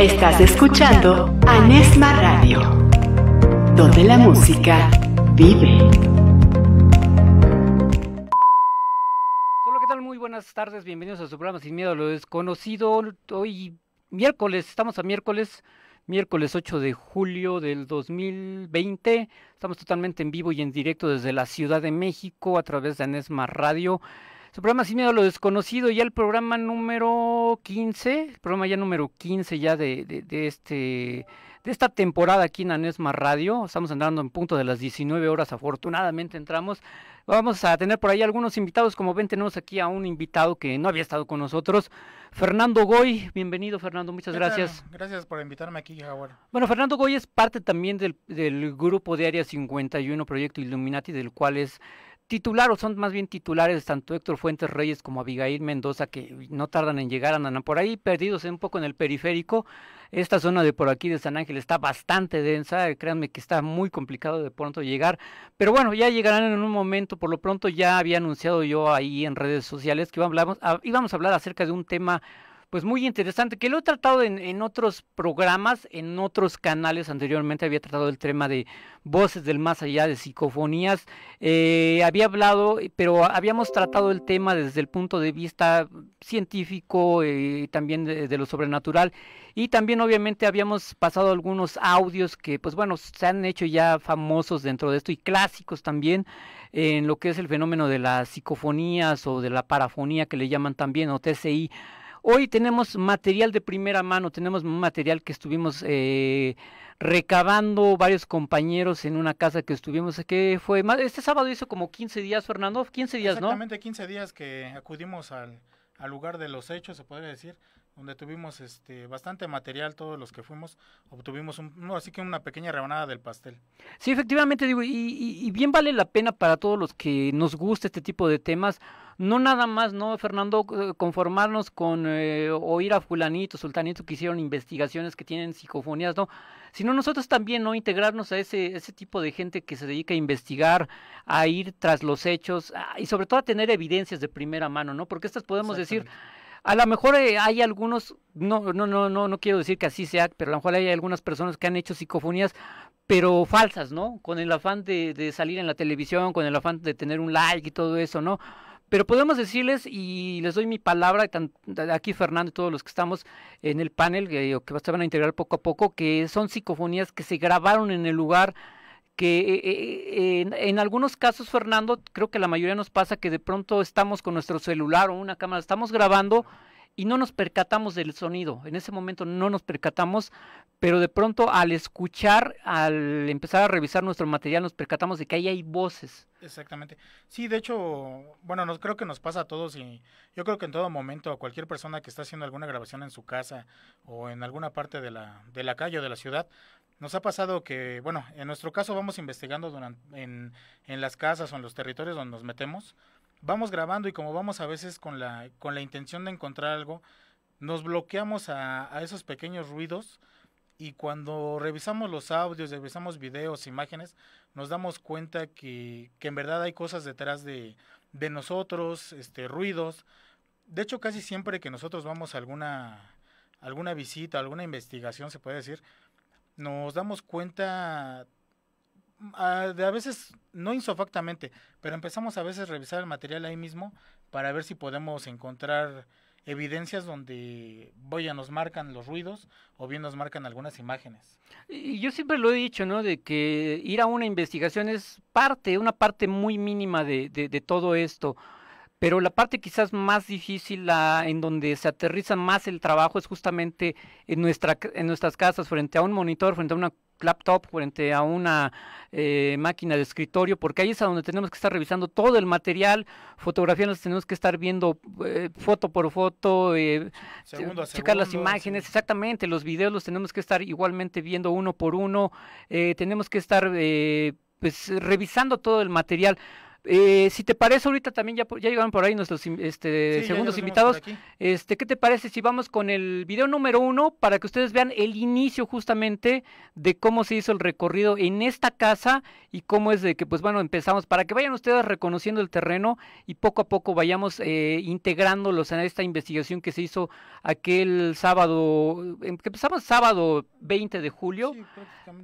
Estás escuchando Anesma Radio, donde la música vive. Hola, ¿qué tal? Muy buenas tardes, bienvenidos a su programa Sin Miedo a lo Desconocido. Hoy miércoles, estamos a miércoles miércoles 8 de julio del 2020. Estamos totalmente en vivo y en directo desde la Ciudad de México a través de Anesma Radio su programa Sin Miedo a lo Desconocido, ya el programa número 15, el programa ya número 15 ya de, este de esta temporada aquí en Anesma Radio. Estamos entrando en punto de las 19 horas, afortunadamente entramos. Vamos a tener por ahí algunos invitados, como ven tenemos aquí a un invitado que no había estado con nosotros, Fernando Goy. Bienvenido Fernando, muchas gracias. Gracias por invitarme aquí, Jaguar. Bueno, Fernando Goy es parte también del, del grupo de Área 51, Proyecto Illuminati, del cual es titular, o son más bien titulares tanto Héctor Fuentes Reyes como Abigail Mendoza, que no tardan en llegar, andan por ahí perdidos un poco en el periférico. Esta zona de por aquí de San Ángel está bastante densa, créanme que está muy complicado de pronto llegar, pero bueno, ya llegarán en un momento, por lo pronto ya había anunciado yo ahí en redes sociales que íbamos ah, a hablar acerca de un tema pues muy interesante, que lo he tratado en, en, otros programas, en otros canales anteriormente, había tratado el tema de voces del más allá, de psicofonías, eh, había hablado, eh, pero habíamos tratado el tema desde el punto de vista científico y eh, también de, de, lo sobrenatural, y también obviamente habíamos pasado algunos audios que, pues bueno, se han hecho ya famosos dentro de esto y clásicos también en lo que es el fenómeno de las psicofonías o de la parafonía que le llaman también, o TCI. Hoy tenemos material de primera mano, tenemos material que estuvimos eh, recabando varios compañeros en una casa que estuvimos, que fue este sábado hizo como 15 días, Fernando, 15 días, ¿no? Exactamente 15 días que acudimos al, al lugar de los hechos, se podría decir, donde tuvimos este bastante material todos los que fuimos obtuvimos un, no, así que una pequeña rebanada del pastel sí efectivamente digo y, bien vale la pena para todos los que nos gusta este tipo de temas no nada más no Fernando eh, conformarnos con eh, oír a fulanito sultanito que hicieron investigaciones que tienen psicofonías no sino nosotros también no integrarnos a ese ese tipo de gente que se dedica a investigar a ir tras los hechos ah, y sobre todo a tener evidencias de primera mano no porque estas podemos decir a lo mejor eh, hay algunos, no, no, no, no, no quiero decir que así sea, pero a lo mejor hay algunas personas que han hecho psicofonías, pero falsas, ¿no? Con el afán de, salir en la televisión, con el afán de tener un like y todo eso, ¿no? Pero podemos decirles, y les doy mi palabra, aquí Fernando y todos los que estamos en el panel, que, eh, que se van a integrar poco a poco, que son psicofonías que se grabaron en el lugar que eh, eh, en, algunos casos, Fernando, creo que la mayoría nos pasa que de pronto estamos con nuestro celular o una cámara, estamos grabando y no nos percatamos del sonido. En ese momento no nos percatamos, pero de pronto al escuchar, al empezar a revisar nuestro material, nos percatamos de que ahí hay voces. Exactamente. Sí, de hecho, bueno, creo que nos pasa a todos y yo creo que en todo momento a cualquier persona que está haciendo alguna grabación en su casa o en alguna parte de la, de la calle o de la ciudad nos ha pasado que, bueno, en nuestro caso vamos investigando en, las casas o en los territorios donde nos metemos, vamos grabando y como vamos a veces con la, con la intención de encontrar algo, nos bloqueamos a, esos pequeños ruidos y cuando revisamos los audios, revisamos videos, imágenes, nos damos cuenta que, en verdad hay cosas detrás de, de, nosotros, este, ruidos. De hecho, casi siempre que nosotros vamos a alguna, alguna visita, alguna investigación, se puede decir, nos damos cuenta mm, ah, de a veces, no insofactamente, pero empezamos a veces a revisar el material ahí mismo para ver si podemos encontrar evidencias donde ya nos marcan los ruidos o bien nos marcan algunas imágenes. Y yo siempre lo he dicho, ¿no? De que ir a una investigación es parte, una parte muy mínima de, de, de todo esto. Pero la parte quizás más difícil, la, en donde se aterriza más el trabajo, es justamente en, nuestra, en nuestras casas, frente a un monitor, frente a una laptop, frente a una eh, máquina de escritorio, porque ahí es a donde tenemos que estar revisando todo el material, fotografías las tenemos que estar viendo eh, foto por foto, eh, checar las imágenes, exactamente, los videos los tenemos que estar igualmente viendo uno por uno, eh, tenemos que estar pues revisando todo el material. Eh, si te parece, ahorita también ya, ya llegaron por ahí nuestros este, segundos invitados. Este, ¿Qué te parece si vamos con el video número uno para que ustedes vean el inicio justamente de cómo se hizo el recorrido en esta casa y cómo es de que, pues bueno, empezamos para que vayan ustedes reconociendo el terreno y poco a poco vayamos eh, integrándolos en esta investigación que se hizo aquel sábado, em, que empezamos sábado 20 de julio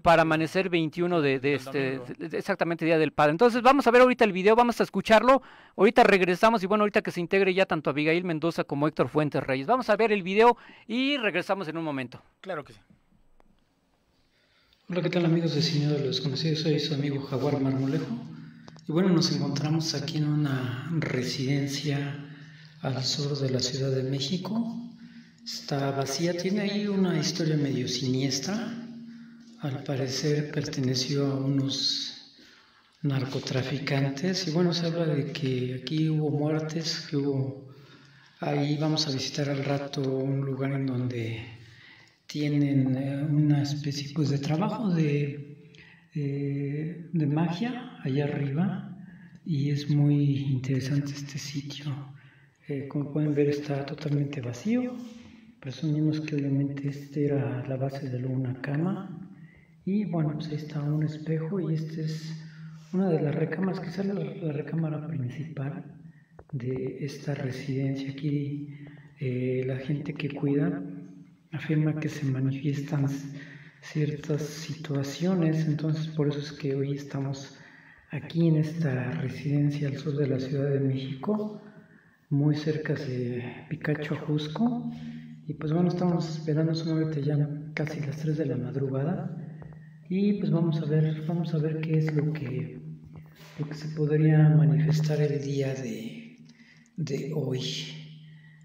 para amanecer 21 de, este, exactamente Día del Padre. Entonces vamos a ver ahorita el video vamos a escucharlo. Ahorita regresamos y bueno, ahorita que se integre ya tanto Abigail Mendoza como Héctor Fuentes Reyes. Vamos a ver el video y regresamos en un momento. Claro que sí. Hola, ¿qué tal amigos de Cine de los Desconocidos? Soy su amigo Jaguar Marmolejo. Y bueno, nos encontramos aquí en una residencia al sur de la Ciudad de México. Está vacía, tiene ahí una historia medio siniestra. Al parecer perteneció a unos narcotraficantes. Y bueno, se habla de que aquí hubo muertes, que hubo... Ahí vamos a visitar al rato un lugar en donde tienen eh, una especie pues, de trabajo de, eh, de, magia allá arriba y es muy interesante este sitio. Eh, como pueden ver está totalmente vacío. Presumimos que obviamente esta era la base de una cama. Y bueno, pues ahí está un espejo y este es una de las recámaras, quizás la, la recámara principal de esta residencia aquí, eh, la gente que cuida afirma que se manifiestan ciertas situaciones, entonces por eso es que hoy estamos aquí en esta residencia al sur de la Ciudad de México, muy cerca de Picacho, Ajusco, y pues bueno, estamos esperando su ya casi las 3 de la madrugada y pues vamos a ver, vamos a ver qué es lo que, se podría manifestar el día de, hoy.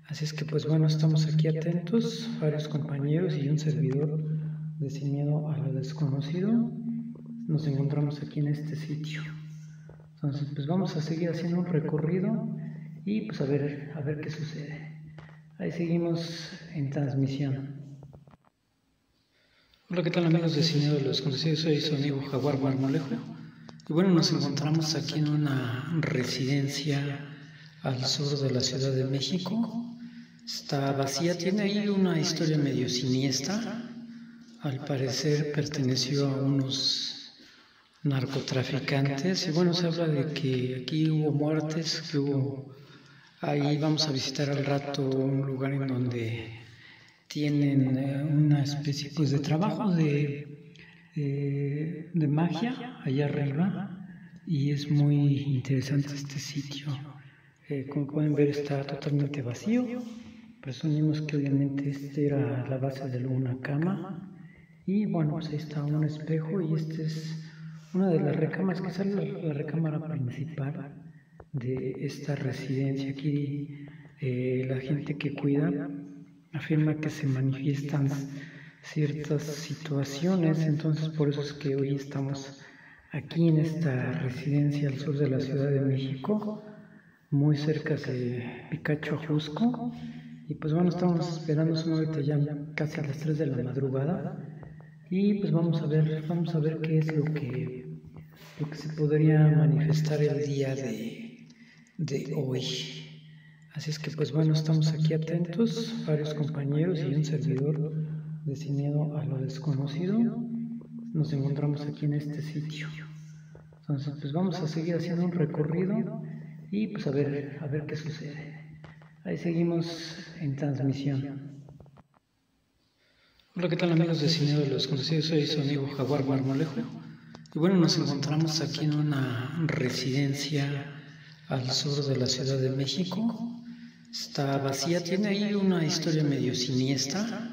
Así es que pues bueno, estamos aquí atentos, varios compañeros y un servidor de Sin Miedo a lo Desconocido. Nos encontramos aquí en este sitio. Entonces pues vamos a seguir haciendo un recorrido y pues a ver, a ver qué sucede. Ahí seguimos en transmisión. Hola, ¿qué tal amigos de de los Conocidos? Soy su amigo Jaguar Guarmolejo. Y bueno, nos encontramos aquí en una residencia al sur de la Ciudad de México. Está vacía, tiene ahí una historia medio siniestra. Al parecer perteneció a unos narcotraficantes. Y bueno, se habla de que aquí hubo muertes, que hubo... Ahí vamos a visitar al rato un lugar en donde tienen eh, una especie pues, de trabajo de, eh, de magia allá arriba y es muy interesante este sitio. Eh, como pueden ver está totalmente vacío. Presumimos que obviamente esta era la base de una cama. Y bueno, pues ahí está un espejo y esta es una de las recamas, que es la, la recámara principal de esta residencia. Aquí la gente que cuida afirma que se manifiestan ciertas situaciones, entonces por eso es que hoy estamos aquí en esta residencia al sur de la Ciudad de México, muy cerca de Picacho, Ajusco. Y pues bueno, estamos esperando su ya casi a las 3 de la madrugada. Y pues vamos a ver, vamos a ver qué es lo que, se podría manifestar el día de hoy. Así es que, pues, pues bueno, estamos aquí atentos, varios compañeros y un servidor destinado a lo desconocido. Nos este encontramos aquí en este sitio. Entonces, pues vamos a seguir haciendo un recorrido pues, y pues a ver, a ver qué sucede. Ahí seguimos en transmisión. Hola, ¿qué tal amigos de Cine de los Conocidos? Soy su amigo Jaguar Marmolejo. Y bueno, nos encontramos aquí en una residencia al sur de la Ciudad de México. Está vacía, tiene ahí una historia medio siniestra.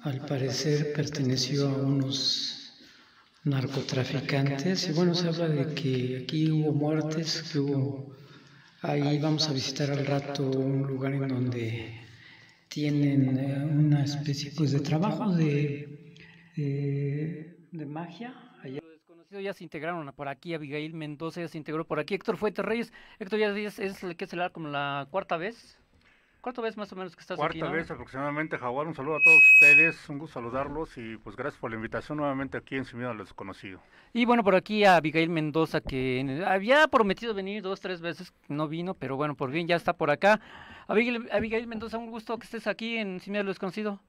Al parecer perteneció a unos narcotraficantes. Y bueno, se habla de que aquí hubo muertes, que hubo... Ahí vamos a visitar al rato un lugar en donde tienen eh, una especie pues, de trabajo de, eh, de magia. Pues, ya se integraron por aquí, Abigail Mendoza ya se integró por aquí, Héctor Fuentes Reyes. Héctor ya es, es el que se la como la cuarta vez. Cuarta vez más o menos que estás Cuarta aquí, ¿no? vez aproximadamente, Jaguar. Un saludo a todos ustedes, un gusto saludarlos y pues gracias por la invitación nuevamente aquí en Sin de Desconocido. Y bueno, por aquí a Abigail Mendoza que había prometido venir dos, tres veces, no vino, pero bueno, por bien ya está por acá. Abigail, Abigail Mendoza, un gusto que estés aquí en Sin de Desconocido.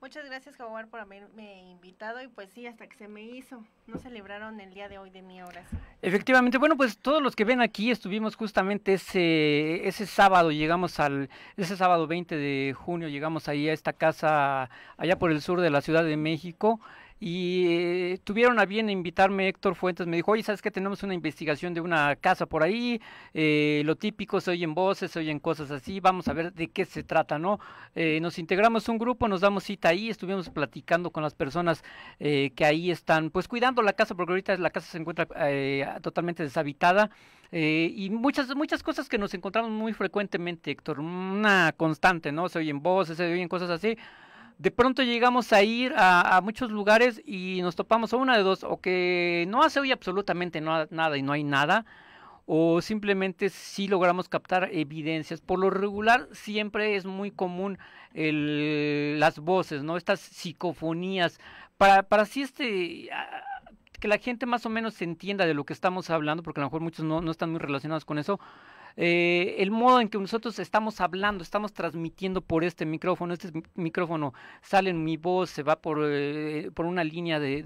Muchas gracias, Jaguar, por haberme invitado y pues sí, hasta que se me hizo. No celebraron el día de hoy de mi hora. Efectivamente, bueno, pues todos los que ven aquí estuvimos justamente ese, ese sábado, llegamos al, ese sábado 20 de junio, llegamos ahí a esta casa, allá por el sur de la Ciudad de México y eh, tuvieron a bien invitarme Héctor Fuentes, me dijo, oye, ¿sabes que Tenemos una investigación de una casa por ahí, eh, lo típico, se oyen voces, se oyen cosas así, vamos a ver de qué se trata, ¿no? Eh, nos integramos un grupo, nos damos cita ahí, estuvimos platicando con las personas eh, que ahí están, pues cuidando la casa, porque ahorita la casa se encuentra eh, totalmente deshabitada, eh, y muchas, muchas cosas que nos encontramos muy frecuentemente, Héctor, una constante, ¿no? Se oyen voces, se oyen cosas así, de pronto llegamos a ir a, muchos lugares y nos topamos a una de dos, o que no hace hoy absolutamente no, nada y no hay nada, o simplemente sí logramos captar evidencias. Por lo regular siempre es muy común las voces, ¿no? Estas psicofonías, para, para si este... que la gente más o menos se entienda de lo que estamos hablando, porque a lo mejor muchos no, no están muy relacionados con eso, eh, el modo en que nosotros estamos hablando, estamos transmitiendo por este micrófono, este micrófono sale en mi voz, se va por, eh, una línea de,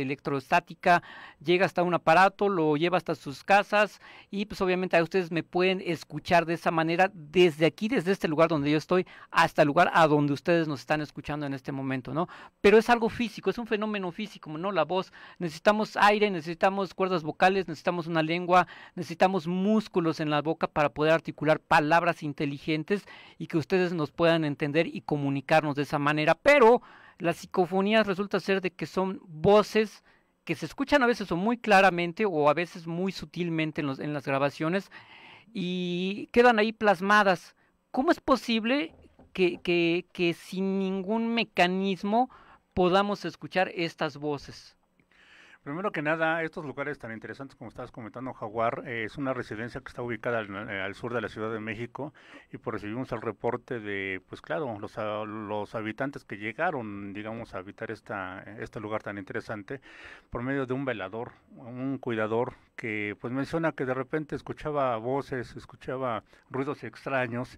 electrostática, llega hasta un aparato, lo lleva hasta sus casas y pues obviamente a ustedes me pueden escuchar de esa manera desde aquí, desde este lugar donde yo estoy, hasta el lugar a donde ustedes nos están escuchando en este momento, ¿no? Pero es algo físico, es un fenómeno físico, ¿no? La voz, necesitamos aire, necesitamos cuerdas vocales, necesitamos una lengua, necesitamos músculos en la boca, para poder articular palabras inteligentes y que ustedes nos puedan entender y comunicarnos de esa manera. Pero las psicofonías resulta ser de que son voces que se escuchan a veces o muy claramente o a veces muy sutilmente en, las grabaciones y quedan ahí plasmadas. ¿Cómo es posible que sin ningún mecanismo podamos escuchar estas voces? Primero que nada, estos lugares tan interesantes como estabas comentando, Jaguar, eh, es una residencia que está ubicada eh, al, sur de la Ciudad de México y pues recibimos el reporte de, pues claro, los, ah, los habitantes que llegaron, digamos, a habitar esta, este lugar tan interesante por medio de un velador, un cuidador que pues menciona que de repente escuchaba voces, escuchaba ruidos extraños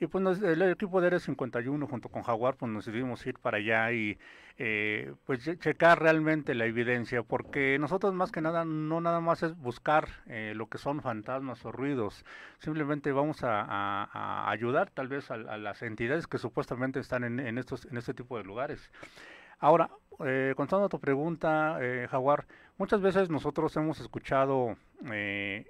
y pues el equipo de R51 junto con Jaguar pues nos decidimos ir para allá y eh, pues checar realmente la evidencia porque nosotros más que nada no nada más es buscar eh, lo que son fantasmas o ruidos, simplemente vamos a, ayudar tal vez a, las entidades que supuestamente están en, estos, en este tipo de lugares. Ahora, eh, contando tu pregunta, Jaguar, Muchas veces nosotros hemos escuchado eh,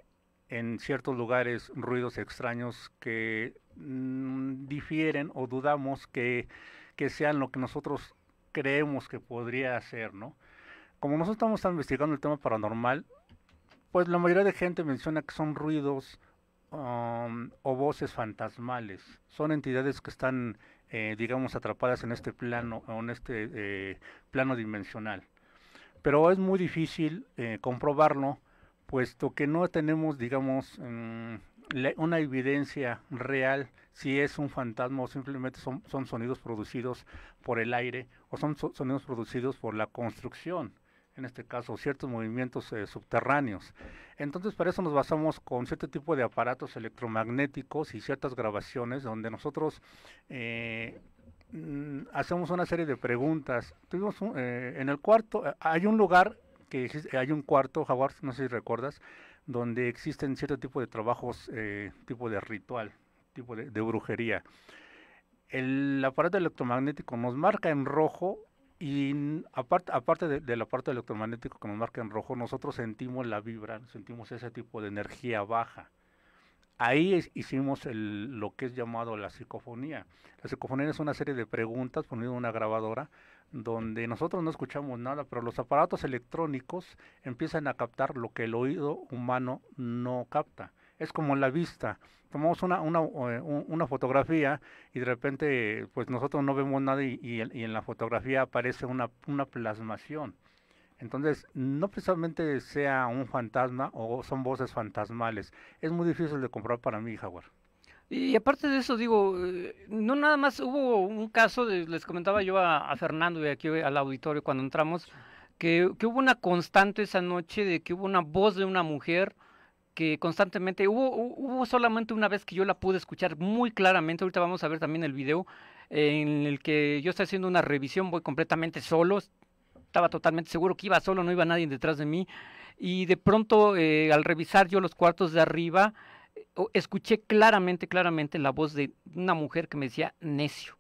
en ciertos lugares ruidos extraños que mm, difieren o dudamos que, sean lo que nosotros creemos que podría ser, ¿no? Como nosotros estamos investigando el tema paranormal, pues la mayoría de gente menciona que son ruidos um, o voces fantasmales. Son entidades que están, eh, digamos, atrapadas en este plano, en este eh, plano dimensional pero es muy difícil eh, comprobarlo, puesto que no tenemos, digamos, mm, una evidencia real si es un fantasma o simplemente son, sonidos producidos por el aire o son sonidos producidos por la construcción, en este caso ciertos movimientos eh, subterráneos. Entonces para eso nos basamos con cierto tipo de aparatos electromagnéticos y ciertas grabaciones donde nosotros eh, Mm, hacemos una serie de preguntas. Tuvimos eh, en el cuarto, eh, hay un lugar que eh, hay un cuarto, Jaguar, no sé si recuerdas, donde existen cierto tipo de trabajos, tipo de ritual, tipo de, brujería. El aparato electromagnético nos marca en rojo y aparte, aparte de, de, la parte que nos marca en rojo, nosotros sentimos la vibra, sentimos ese tipo de energía baja. Ahí hicimos lo que es llamado la psicofonía. La psicofonía es una serie de preguntas poniendo una grabadora donde nosotros no escuchamos nada, pero los aparatos electrónicos empiezan a captar lo que el oído humano no capta. Es como la vista. Tomamos una, una, eh, fotografía y de repente pues nosotros no vemos nada y, en la fotografía aparece una, una plasmación entonces, no precisamente sea un fantasma o son voces fantasmales. Es muy difícil de comprobar para mí, Jaguar. Y aparte de eso, digo, eh, no nada más hubo un caso, les comentaba yo a, Fernando y aquí al auditorio cuando entramos, que, que, hubo una constante esa noche de que hubo una voz de una mujer que constantemente, hubo, hubo solamente una vez que yo la pude escuchar muy claramente, ahorita vamos a ver también el video en el que yo estoy haciendo una revisión, voy completamente solo, estaba totalmente seguro que iba solo, no iba nadie detrás de mí. Y de pronto, eh, al revisar yo los cuartos de arriba, eh, escuché claramente, claramente la voz de una mujer que me decía, necio.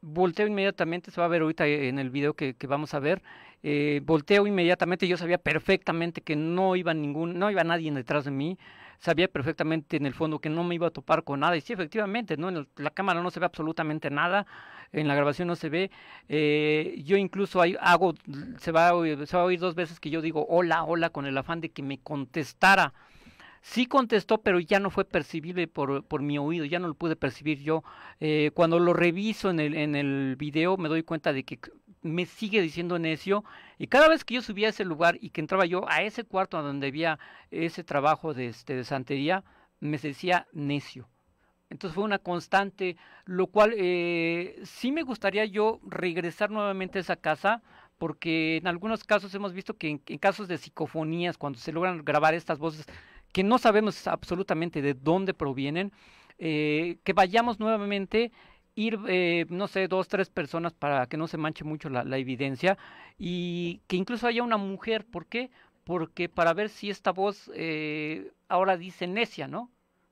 Volteo inmediatamente, se va a ver ahorita eh, en el video que, vamos a ver. Eh, volteo inmediatamente, yo sabía perfectamente que no iba ningún, no iba nadie detrás de mí sabía perfectamente en el fondo que no me iba a topar con nada. Y sí, efectivamente, ¿no? En la cámara no se ve absolutamente nada, en la grabación no se ve. Eh, yo incluso hago, se va, a oír, dos veces que yo digo hola, hola, con el afán de que me contestara. Sí contestó, pero ya no fue percibible por, por mi oído, ya no lo pude percibir yo. Eh, cuando lo reviso en el, en el video me doy cuenta de que me sigue diciendo necio. Y cada vez que yo subía a ese lugar y que entraba yo a ese cuarto donde había ese trabajo de, este, de santería, me decía necio. Entonces fue una constante, lo cual eh, sí me gustaría yo regresar nuevamente a esa casa, porque en algunos casos hemos visto que en, casos de psicofonías, cuando se logran grabar estas voces que no sabemos absolutamente de dónde provienen, eh, que vayamos nuevamente ir, eh, no sé, dos, tres personas para que no se manche mucho la, evidencia y que incluso haya una mujer. ¿Por qué? Porque para ver si esta voz eh, ahora dice necia, ¿no?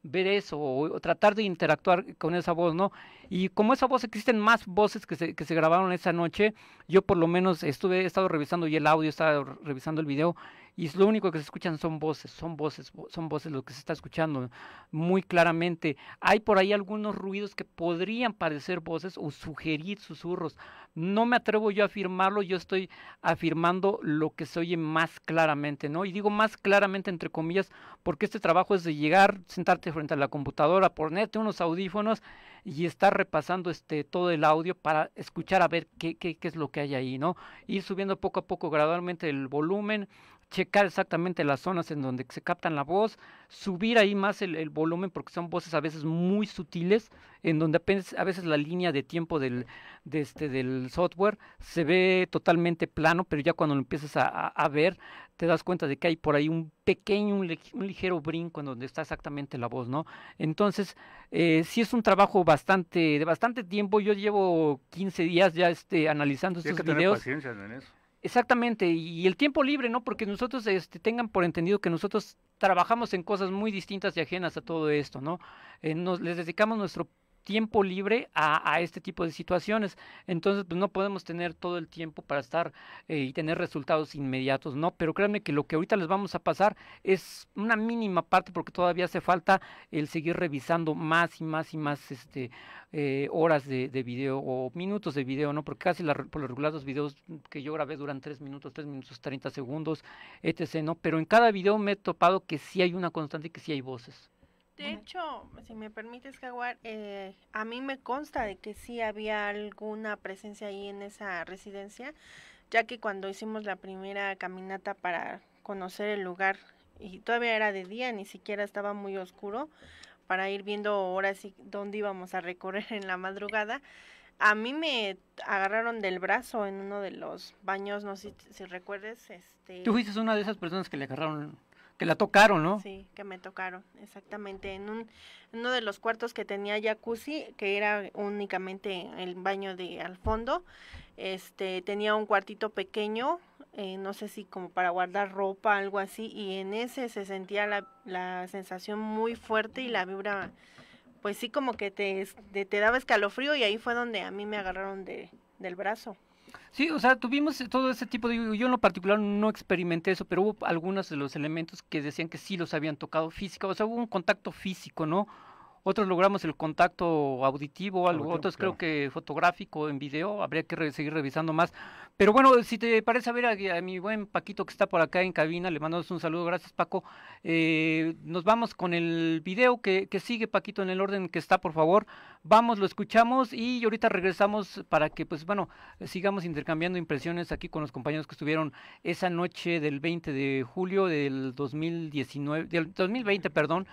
ver eso o, tratar de interactuar con esa voz, ¿no? Y como esa voz, existen más voces que se, que se grabaron esa noche, yo por lo menos estuve, he estado revisando y el audio, he estado revisando el video y lo único que se escuchan son voces, son voces, son voces lo que se está escuchando muy claramente. Hay por ahí algunos ruidos que podrían parecer voces o sugerir susurros. No me atrevo yo a afirmarlo, yo estoy afirmando lo que se oye más claramente, ¿no? Y digo más claramente entre comillas, porque este trabajo es de llegar, sentarte frente a la computadora, ponerte unos audífonos y estar repasando este todo el audio para escuchar a ver qué, qué, qué es lo que hay ahí, ¿no? Ir subiendo poco a poco gradualmente el volumen, checar exactamente las zonas en donde se captan la voz, subir ahí más el, volumen porque son voces a veces muy sutiles, en donde a veces la línea de tiempo del, este, del software se ve totalmente plano, pero ya cuando lo empiezas a, ver te das cuenta de que hay por ahí un pequeño, un, ligero brinco en donde está exactamente la voz, ¿no? Entonces, eh, sí es un trabajo bastante, de bastante tiempo, yo llevo 15 días ya este, analizando estos videos. paciencia en eso. Exactamente, y el tiempo libre, ¿no? Porque nosotros este, tengan por entendido que nosotros trabajamos en cosas muy distintas y ajenas a todo esto, ¿no? Eh, nos, les dedicamos nuestro tiempo libre a, este tipo de situaciones. Entonces, pues no podemos tener todo el tiempo para estar eh, y tener resultados inmediatos, ¿no? Pero créanme que lo que ahorita les vamos a pasar es una mínima parte porque todavía hace falta el seguir revisando más y más y más este, eh, horas de, de, video o minutos de video, ¿no? Porque casi la, por los regular videos que yo grabé duran 3 minutos, 3 minutos 30 segundos, etc., ¿no? Pero en cada video me he topado que sí hay una constante y que sí hay voces. De hecho, si me permites, Jaguar, eh, a mí me consta de que sí había alguna presencia ahí en esa residencia, ya que cuando hicimos la primera caminata para conocer el lugar, y todavía era de día, ni siquiera estaba muy oscuro, para ir viendo ahora sí dónde íbamos a recorrer en la madrugada, a mí me agarraron del brazo en uno de los baños, no sé si, si recuerdes. Este... Tú fuiste una de esas personas que le agarraron que la tocaron, ¿no? Sí, que me tocaron, exactamente. En, un, uno de los cuartos que tenía jacuzzi, que era únicamente el baño de al fondo, este, tenía un cuartito pequeño, eh, no sé si como para guardar ropa, algo así, y en ese se sentía la, la sensación muy fuerte y la vibra, pues sí, como que te, te, te daba escalofrío y ahí fue donde a mí me agarraron de, del brazo. Sí, o sea, tuvimos todo ese tipo de... Yo en lo particular no experimenté eso, pero hubo algunos de los elementos que decían que sí los habían tocado física, o sea, hubo un contacto físico, ¿no? Otros logramos el contacto auditivo, algo, otros creo que fotográfico, en video, habría que seguir revisando más. Pero bueno, si te parece, a ver a, mi buen Paquito que está por acá en cabina, le mandamos un saludo, gracias Paco. Eh, nos vamos con el video que, que sigue Paquito en el orden que está, por favor. Vamos, lo escuchamos y ahorita regresamos para que, pues bueno, sigamos intercambiando impresiones aquí con los compañeros que estuvieron esa noche del 20 de julio del 2019, del 2020, perdón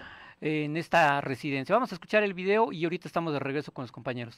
en esta residencia. Vamos a escuchar el video y ahorita estamos de regreso con los compañeros.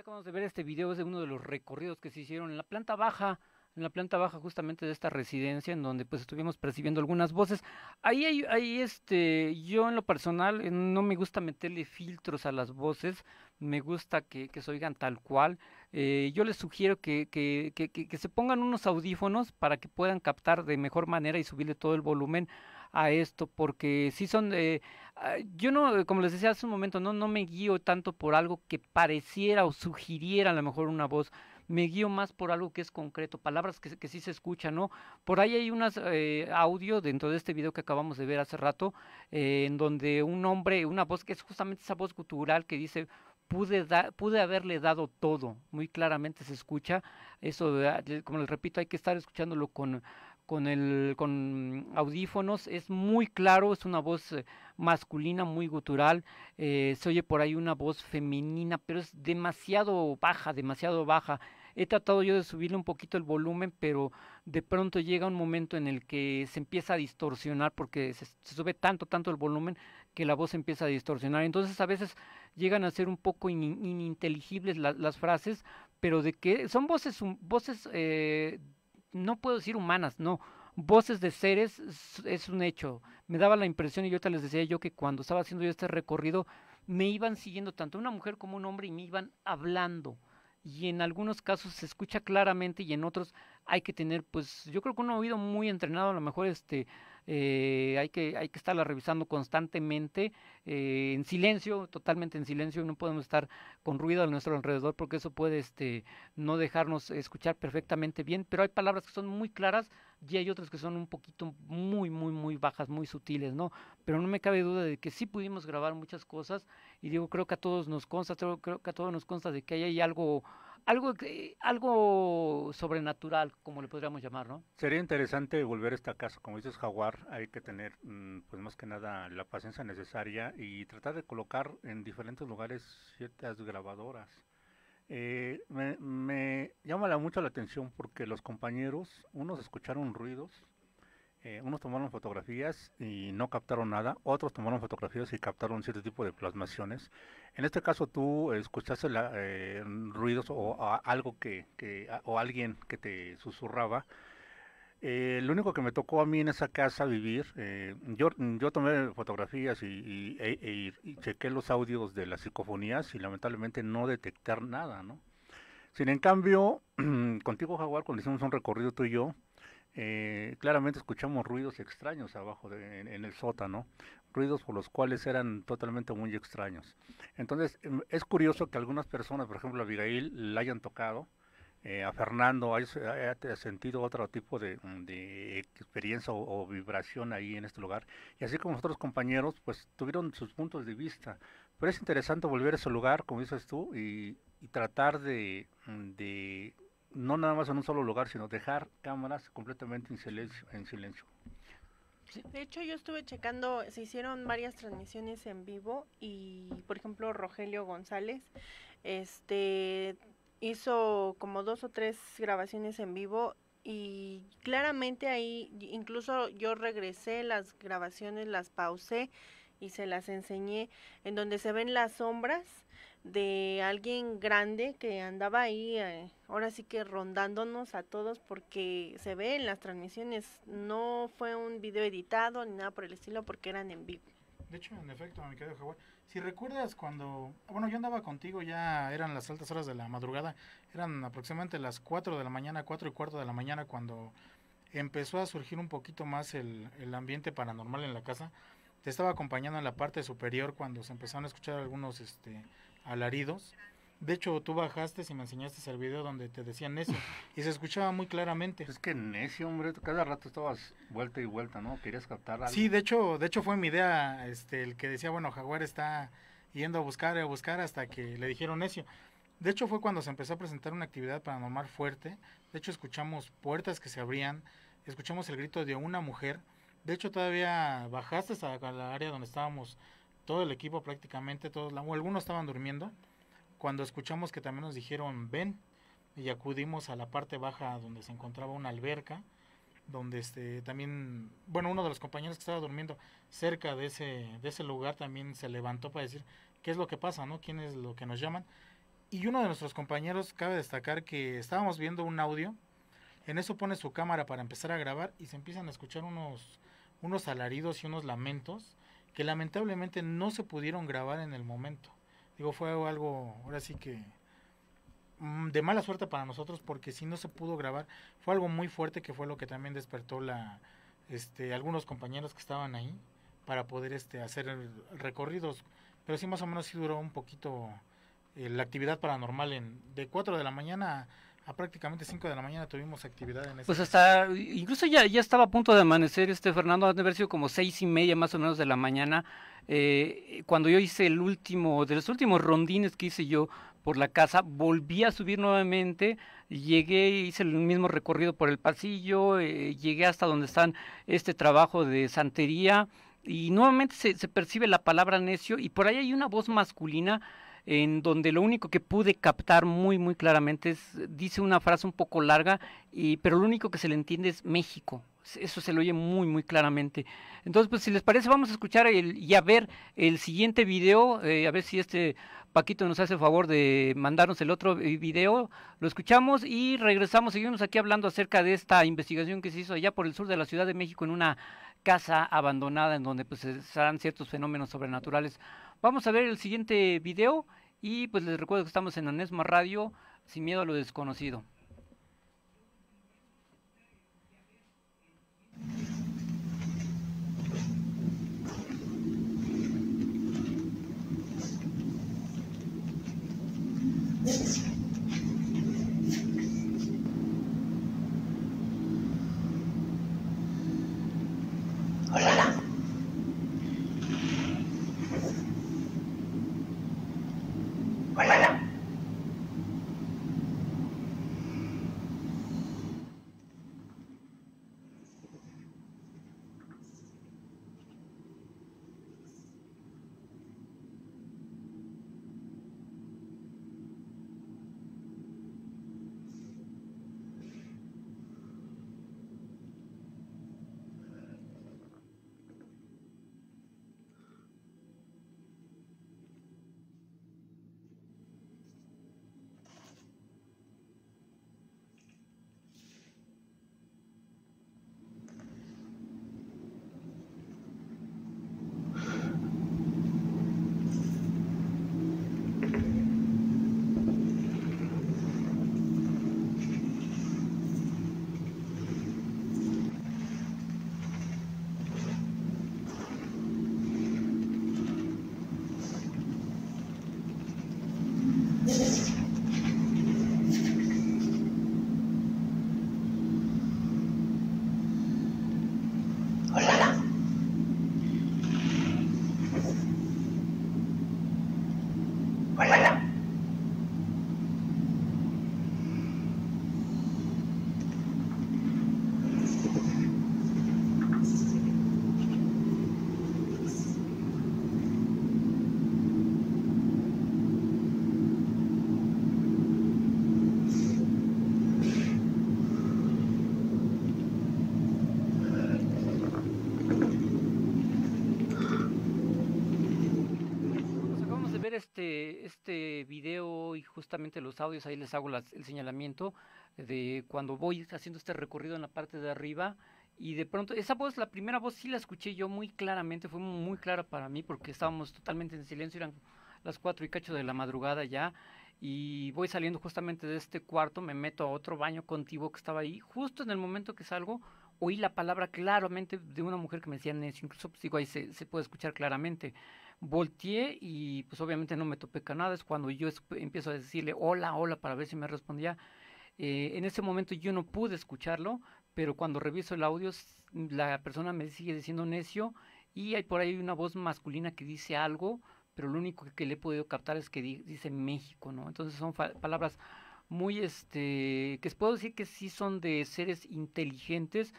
acabamos de ver este video, es de uno de los recorridos que se hicieron en la planta baja, en la planta baja justamente de esta residencia, en donde pues estuvimos percibiendo algunas voces. Ahí hay, ahí este, yo en lo personal no me gusta meterle filtros a las voces, me gusta que, que se oigan tal cual. Eh, yo les sugiero que, que, que, se pongan unos audífonos para que puedan captar de mejor manera y subirle todo el volumen a esto, porque sí son... Ah, yo no, eh, como les decía hace un momento, no, no me guío tanto por algo que pareciera o sugiriera a lo mejor una voz. Me guío más por algo que es concreto, palabras que, que sí se escuchan, ¿no? Por ahí hay un eh, audio dentro de este video que acabamos de ver hace rato, eh, en donde un hombre, una voz que es justamente esa voz gutural que dice, pude, dar, pude haberle dado todo. Muy claramente se escucha. Eso, ah, como les repito, hay que estar escuchándolo con, con, el, con audífonos, es muy claro, es una voz eh, masculina, muy gutural, eh, se oye por ahí una voz femenina, pero es demasiado baja, demasiado baja. He tratado yo de subirle un poquito el volumen, pero de pronto llega un momento en el que se empieza a distorsionar porque se, sube tanto, tanto el volumen que la voz empieza a distorsionar. Entonces a veces llegan a ser un poco ininteligibles las frases, pero de que son voces, voces eh, no puedo decir humanas, no, voces de seres es un hecho. Me daba la impresión, y yo te les decía yo, que cuando estaba haciendo yo este recorrido, me iban siguiendo tanto una mujer como un hombre y me iban hablando. Y en algunos casos se escucha claramente y en otros hay que tener, pues yo creo que un oído muy entrenado, a lo mejor este eh, hay, que, hay que estarla revisando constantemente, eh, en silencio, totalmente en silencio, no podemos estar con ruido a nuestro alrededor porque eso puede este, no dejarnos escuchar perfectamente bien, pero hay palabras que son muy claras y hay otras que son un poquito muy, muy, muy bajas, muy sutiles, ¿no? Pero no me cabe duda de que sí pudimos grabar muchas cosas y digo, creo que a todos nos consta, creo, que a todos nos consta de que hay algo algo, algo sobrenatural, como le podríamos llamar, ¿no? Sería interesante volver a esta casa. Como dices, Jaguar, hay que tener, mm, pues más que nada, la paciencia necesaria y tratar de colocar en diferentes lugares ciertas grabadoras. Eh, me, me, llama mucho la atención porque los compañeros, unos escucharon ruidos, eh, unos tomaron fotografías y no captaron nada, otros tomaron fotografías y captaron cierto tipo de plasmaciones en este caso, ¿tú escuchaste la, eh, ruidos o algo que, o alguien que te susurraba? Eh, lo único que me tocó a mí en esa casa vivir, eh, yo, yo tomé fotografías e, e y, chequé los audios de las psicofonías y lamentablemente no detectar nada, ¿no? Sin en cambio, contigo Jaguar, cuando hicimos un recorrido tú y yo, claramente escuchamos ruidos extraños abajo en, el sótano ruidos por los cuales eran totalmente muy extraños. Entonces, em, es curioso que algunas personas, por ejemplo, a Abigail la hayan tocado, eh, a Fernando haya, sentido otro tipo de, mm, experiencia o, vibración ahí en este lugar, y así como otros compañeros, pues tuvieron sus puntos de vista. Pero es interesante volver a ese lugar, como dices tú, y, tratar de, mm, de, no nada más en un solo lugar, sino dejar cámaras completamente En silencio. De hecho, yo estuve checando, se hicieron varias transmisiones en vivo y, por ejemplo, Rogelio González, este, hizo como dos o tres grabaciones en vivo y claramente ahí, incluso yo regresé las grabaciones, las pausé y se las enseñé, en donde se ven las sombras de alguien grande que andaba ahí, eh, ahora sí que rondándonos a todos porque se ve en las transmisiones, no fue un video editado ni nada por el estilo porque eran en vivo. De hecho, en efecto, mi querido Jaguar, si recuerdas cuando, bueno, yo andaba contigo, ya eran las altas horas de la madrugada, eran aproximadamente las 4 de la mañana, 4 y cuarto de la mañana cuando empezó a surgir un poquito más el, el ambiente paranormal en la casa, te estaba acompañando en la parte superior cuando se empezaron a escuchar algunos este, alaridos. De hecho, tú bajaste y me enseñaste el video donde te decían necio y se escuchaba muy claramente. Es que necio, hombre, cada rato estabas vuelta y vuelta, ¿no? Querías captar algo. Sí, de hecho, de hecho fue mi idea este el que decía, bueno, Jaguar está yendo a buscar a buscar hasta que le dijeron necio. De hecho, fue cuando se empezó a presentar una actividad paranormal fuerte. De hecho, escuchamos puertas que se abrían, escuchamos el grito de una mujer de hecho, todavía bajaste a, la área donde estábamos todo el equipo prácticamente, todos, algunos estaban durmiendo, cuando escuchamos que también nos dijeron ven y acudimos a la parte baja donde se encontraba una alberca, donde este, también, bueno, uno de los compañeros que estaba durmiendo cerca de ese, de ese lugar también se levantó para decir qué es lo que pasa, ¿no? ¿Quién es lo que nos llaman? Y uno de nuestros compañeros, cabe destacar que estábamos viendo un audio, en eso pone su cámara para empezar a grabar y se empiezan a escuchar unos unos alaridos y unos lamentos que lamentablemente no se pudieron grabar en el momento. Digo, fue algo, ahora sí que mm, de mala suerte para nosotros porque si no se pudo grabar fue algo muy fuerte que fue lo que también despertó la este algunos compañeros que estaban ahí para poder este hacer recorridos pero sí más o menos sí duró un poquito eh, la actividad paranormal en de 4 de la mañana a prácticamente 5 de la mañana tuvimos actividad en ese Pues hasta, incluso ya, ya estaba a punto de amanecer, este Fernando, ha de haber sido como seis y media más o menos de la mañana, eh, cuando yo hice el último, de los últimos rondines que hice yo por la casa, volví a subir nuevamente, llegué, hice el mismo recorrido por el pasillo, eh, llegué hasta donde están este trabajo de santería, y nuevamente se, se percibe la palabra necio, y por ahí hay una voz masculina, en donde lo único que pude captar muy, muy claramente es, dice una frase un poco larga, y, pero lo único que se le entiende es México. Eso se lo oye muy, muy claramente. Entonces, pues si les parece, vamos a escuchar el, y a ver el siguiente video, eh, a ver si este Paquito nos hace el favor de mandarnos el otro video. Lo escuchamos y regresamos, seguimos aquí hablando acerca de esta investigación que se hizo allá por el sur de la Ciudad de México en una casa abandonada en donde pues se ciertos fenómenos sobrenaturales Vamos a ver el siguiente video y pues les recuerdo que estamos en Anesma Radio, sin miedo a lo desconocido. Este video y justamente los audios, ahí les hago el señalamiento de cuando voy haciendo este recorrido en la parte de arriba y de pronto esa voz, la primera voz sí la escuché yo muy claramente, fue muy clara para mí porque estábamos totalmente en silencio, eran las cuatro y cacho de la madrugada ya y voy saliendo justamente de este cuarto, me meto a otro baño contigo que estaba ahí, justo en el momento que salgo oí la palabra claramente de una mujer que me decía eso, incluso pues digo ahí se, se puede escuchar claramente volteé y pues obviamente no me topé con nada, es cuando yo empiezo a decirle hola, hola para ver si me respondía. Eh, en ese momento yo no pude escucharlo, pero cuando reviso el audio la persona me sigue diciendo necio y hay por ahí una voz masculina que dice algo, pero lo único que le he podido captar es que dice México, ¿no? Entonces son palabras muy, este, que puedo decir que sí son de seres inteligentes,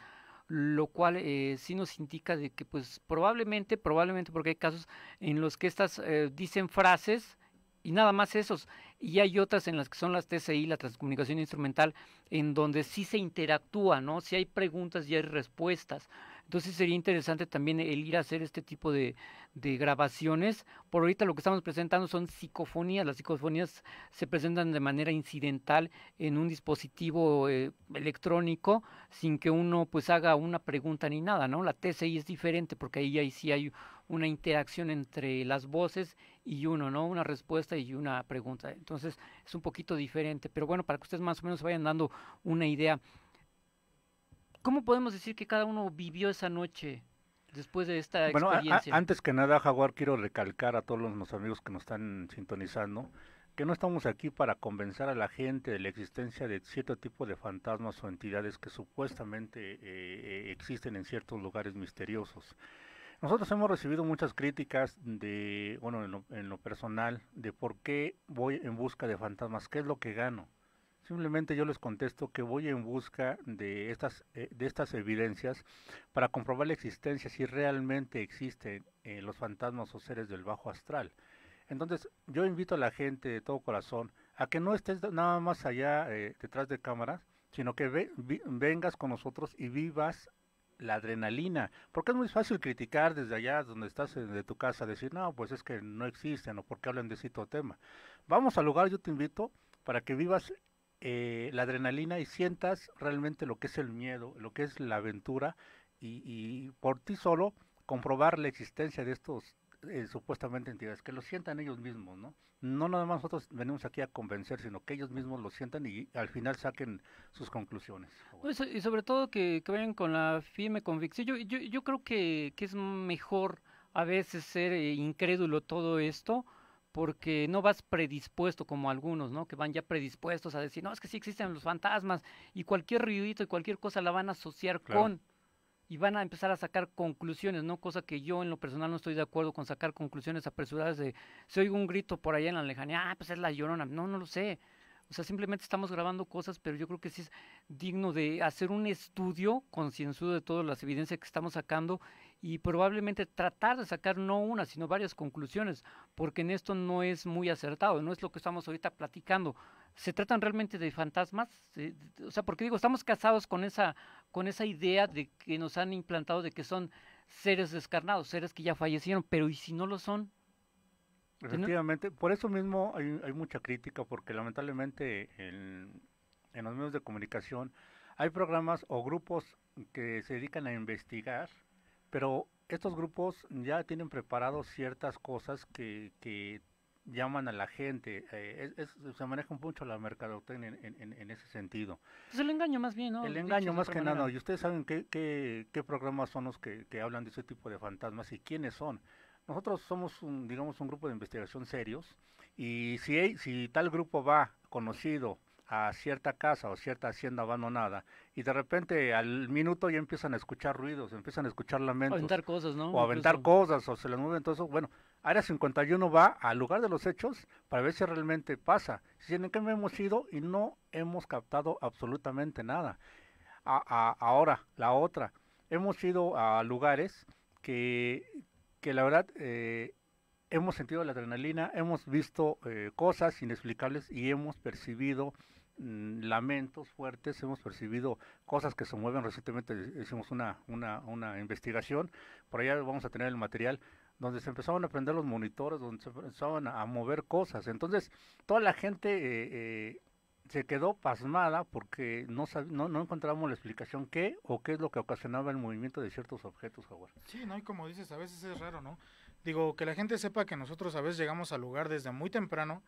lo cual eh, sí nos indica de que pues probablemente, probablemente porque hay casos en los que estas eh, dicen frases y nada más esos, y hay otras en las que son las TCI, la transcomunicación instrumental, en donde sí se interactúa, ¿no? Si hay preguntas y hay respuestas. Entonces sería interesante también el ir a hacer este tipo de, grabaciones. Por ahorita lo que estamos presentando son psicofonías. Las psicofonías se presentan de manera incidental en un dispositivo eh, electrónico sin que uno pues haga una pregunta ni nada, ¿no? La TCI es diferente porque ahí, ahí sí hay una interacción entre las voces y uno, ¿no? Una respuesta y una pregunta. Entonces es un poquito diferente. Pero bueno, para que ustedes más o menos se vayan dando una idea ¿Cómo podemos decir que cada uno vivió esa noche después de esta experiencia? Bueno, antes que nada, Jaguar, quiero recalcar a todos los, amigos que nos están sintonizando que no estamos aquí para convencer a la gente de la existencia de cierto tipo de fantasmas o entidades que supuestamente eh, eh, existen en ciertos lugares misteriosos. Nosotros hemos recibido muchas críticas de, bueno, en lo, personal, de por qué voy en busca de fantasmas, qué es lo que gano. Simplemente yo les contesto que voy en busca de estas, eh, de estas evidencias para comprobar la existencia, si realmente existen eh, los fantasmas o seres del bajo astral. Entonces yo invito a la gente de todo corazón a que no estés nada más allá eh, detrás de cámaras, sino que vengas con nosotros y vivas la adrenalina, porque es muy fácil criticar desde allá donde estás de tu casa, decir, no, pues es que no existen o porque hablan de cierto tema. Vamos al lugar, yo te invito para que vivas eh, la adrenalina y sientas realmente lo que es el miedo, lo que es la aventura y, y por ti solo comprobar la existencia de estos eh, supuestamente entidades, que lo sientan ellos mismos, ¿no? No nada más nosotros venimos aquí a convencer, sino que ellos mismos lo sientan y al final saquen sus conclusiones. y sobre todo que, que, vayan con la firme convicción. Yo, yo, yo creo que, que, es mejor a veces ser eh, incrédulo todo esto, porque no vas predispuesto como algunos, ¿no? Que van ya predispuestos a decir, no, es que sí existen los fantasmas y cualquier ruidito y cualquier cosa la van a asociar con y van a empezar a sacar conclusiones, ¿no? Cosa que yo en lo personal no estoy de acuerdo con sacar conclusiones apresuradas de se oigo un grito por allá en la lejanía, ah, pues es la llorona, no, no lo sé. O sea, simplemente estamos grabando cosas, pero yo creo que sí es digno de hacer un estudio concienzudo de todas las evidencias que estamos sacando y probablemente tratar de sacar no una, sino varias conclusiones, porque en esto no es muy acertado, no es lo que estamos ahorita platicando. ¿Se tratan realmente de fantasmas? Eh, o sea, porque digo, estamos casados con esa, con esa idea de que nos han implantado de que son seres descarnados, seres que ya fallecieron, pero ¿y si no lo son? Efectivamente, por eso mismo hay, mucha crítica, porque lamentablemente en, en los medios de comunicación hay programas o grupos que se dedican a investigar pero estos grupos ya tienen preparados ciertas cosas que, que llaman a la gente. Eh, se maneja mucho la mercadotecnia en, en, ese sentido. Es pues el engaño más bien, ¿no? El engaño más que nada. Y ustedes saben qué, qué, programas son los que, que, hablan de ese tipo de fantasmas y quiénes son. Nosotros somos, un, digamos, un grupo de investigación serios y si, si tal grupo va conocido a cierta casa o cierta hacienda abandonada y de repente al minuto ya empiezan a escuchar ruidos, empiezan a escuchar lamentos. Aventar cosas, ¿no? O aventar cosas o se les mueven, entonces, bueno, Área 51 va al lugar de los hechos para ver si realmente pasa. Si en que hemos ido y no hemos captado absolutamente nada. A, ahora, la otra, hemos ido a lugares que, que la verdad... Eh, hemos sentido la adrenalina, hemos visto eh, cosas inexplicables y hemos percibido Mm, lamentos fuertes, hemos percibido cosas que se mueven. Recientemente hicimos una, una, una investigación, por allá vamos a tener el material donde se empezaban a prender los monitores, donde se empezaban a mover cosas. Entonces, toda la gente eh, eh, se quedó pasmada porque no, no, no encontramos la explicación qué o qué es lo que ocasionaba el movimiento de ciertos objetos, Sí, ¿no? Y como dices, a veces es raro, ¿no? Digo, que la gente sepa que nosotros a veces llegamos al lugar desde muy temprano,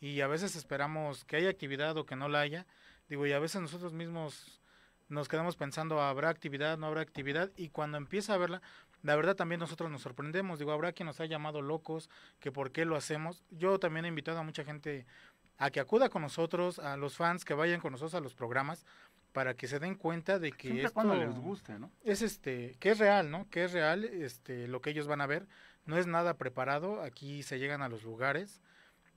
y a veces esperamos que haya actividad o que no la haya. Digo, y a veces nosotros mismos nos quedamos pensando, ¿habrá actividad? ¿No habrá actividad? Y cuando empieza a verla, la verdad también nosotros nos sorprendemos. Digo, habrá quien nos ha llamado locos, que por qué lo hacemos. Yo también he invitado a mucha gente a que acuda con nosotros, a los fans que vayan con nosotros a los programas para que se den cuenta de que esto cuando les guste, Es este, que es real, ¿no? Que es real este lo que ellos van a ver, no es nada preparado, aquí se llegan a los lugares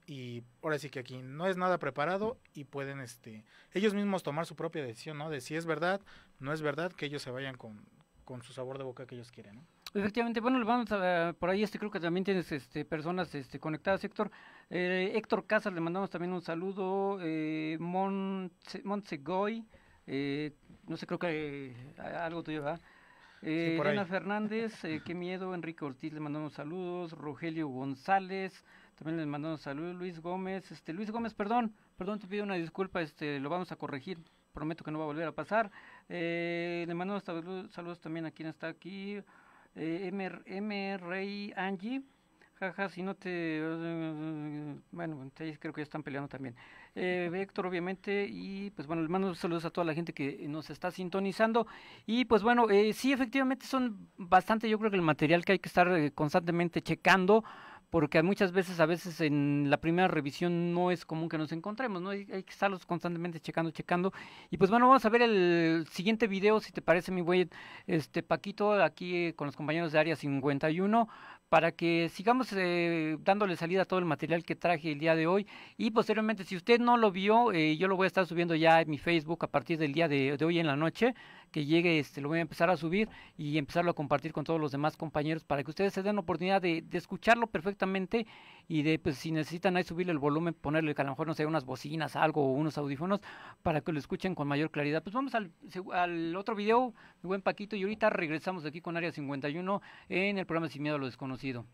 y ahora sí que aquí no es nada preparado y pueden este ellos mismos tomar su propia decisión, ¿no? De si es verdad, no es verdad, que ellos se vayan con, con su sabor de boca que ellos quieren, ¿no? Efectivamente, bueno, vamos a, por ahí este creo que también tienes este personas este conectadas, Héctor. Eh, Héctor Casas le mandamos también un saludo, eh, Montse, Montsegoy, eh, no sé, creo que algo tuyo, ¿verdad? Eh, Fernández, eh, qué miedo, Enrique Ortiz le mandamos saludos, Rogelio González, también les mandamos saludos Luis Gómez. Este Luis Gómez, perdón, perdón, te pido una disculpa, este lo vamos a corregir. Prometo que no va a volver a pasar. Eh, le mandamos saludos, saludos también a quien está aquí. Eh, M, Rey Angie. Jaja, si no te... Bueno, creo que ya están peleando también. Eh, Héctor, obviamente, y pues bueno, les mando saludos a toda la gente que nos está sintonizando. Y pues bueno, eh, sí, efectivamente son bastante, yo creo que el material que hay que estar eh, constantemente checando porque muchas veces, a veces en la primera revisión no es común que nos encontremos, ¿no? Hay, que estarlos constantemente checando, checando. Y pues bueno, vamos a ver el siguiente video, si te parece, mi güey, este Paquito, aquí eh, con los compañeros de Área 51, para que sigamos eh, dándole salida a todo el material que traje el día de hoy y posteriormente si usted no lo vio eh, yo lo voy a estar subiendo ya en mi Facebook a partir del día de, hoy en la noche que llegue este lo voy a empezar a subir y empezarlo a compartir con todos los demás compañeros para que ustedes se den la oportunidad de escucharlo perfectamente y de pues si necesitan ahí subirle el volumen, ponerle que a lo mejor no sé, unas bocinas, algo o unos audífonos para que lo escuchen con mayor claridad. Pues vamos al, otro video, buen Paquito, y ahorita regresamos aquí con Área 51 en el programa Sin Miedo a lo Desconocido.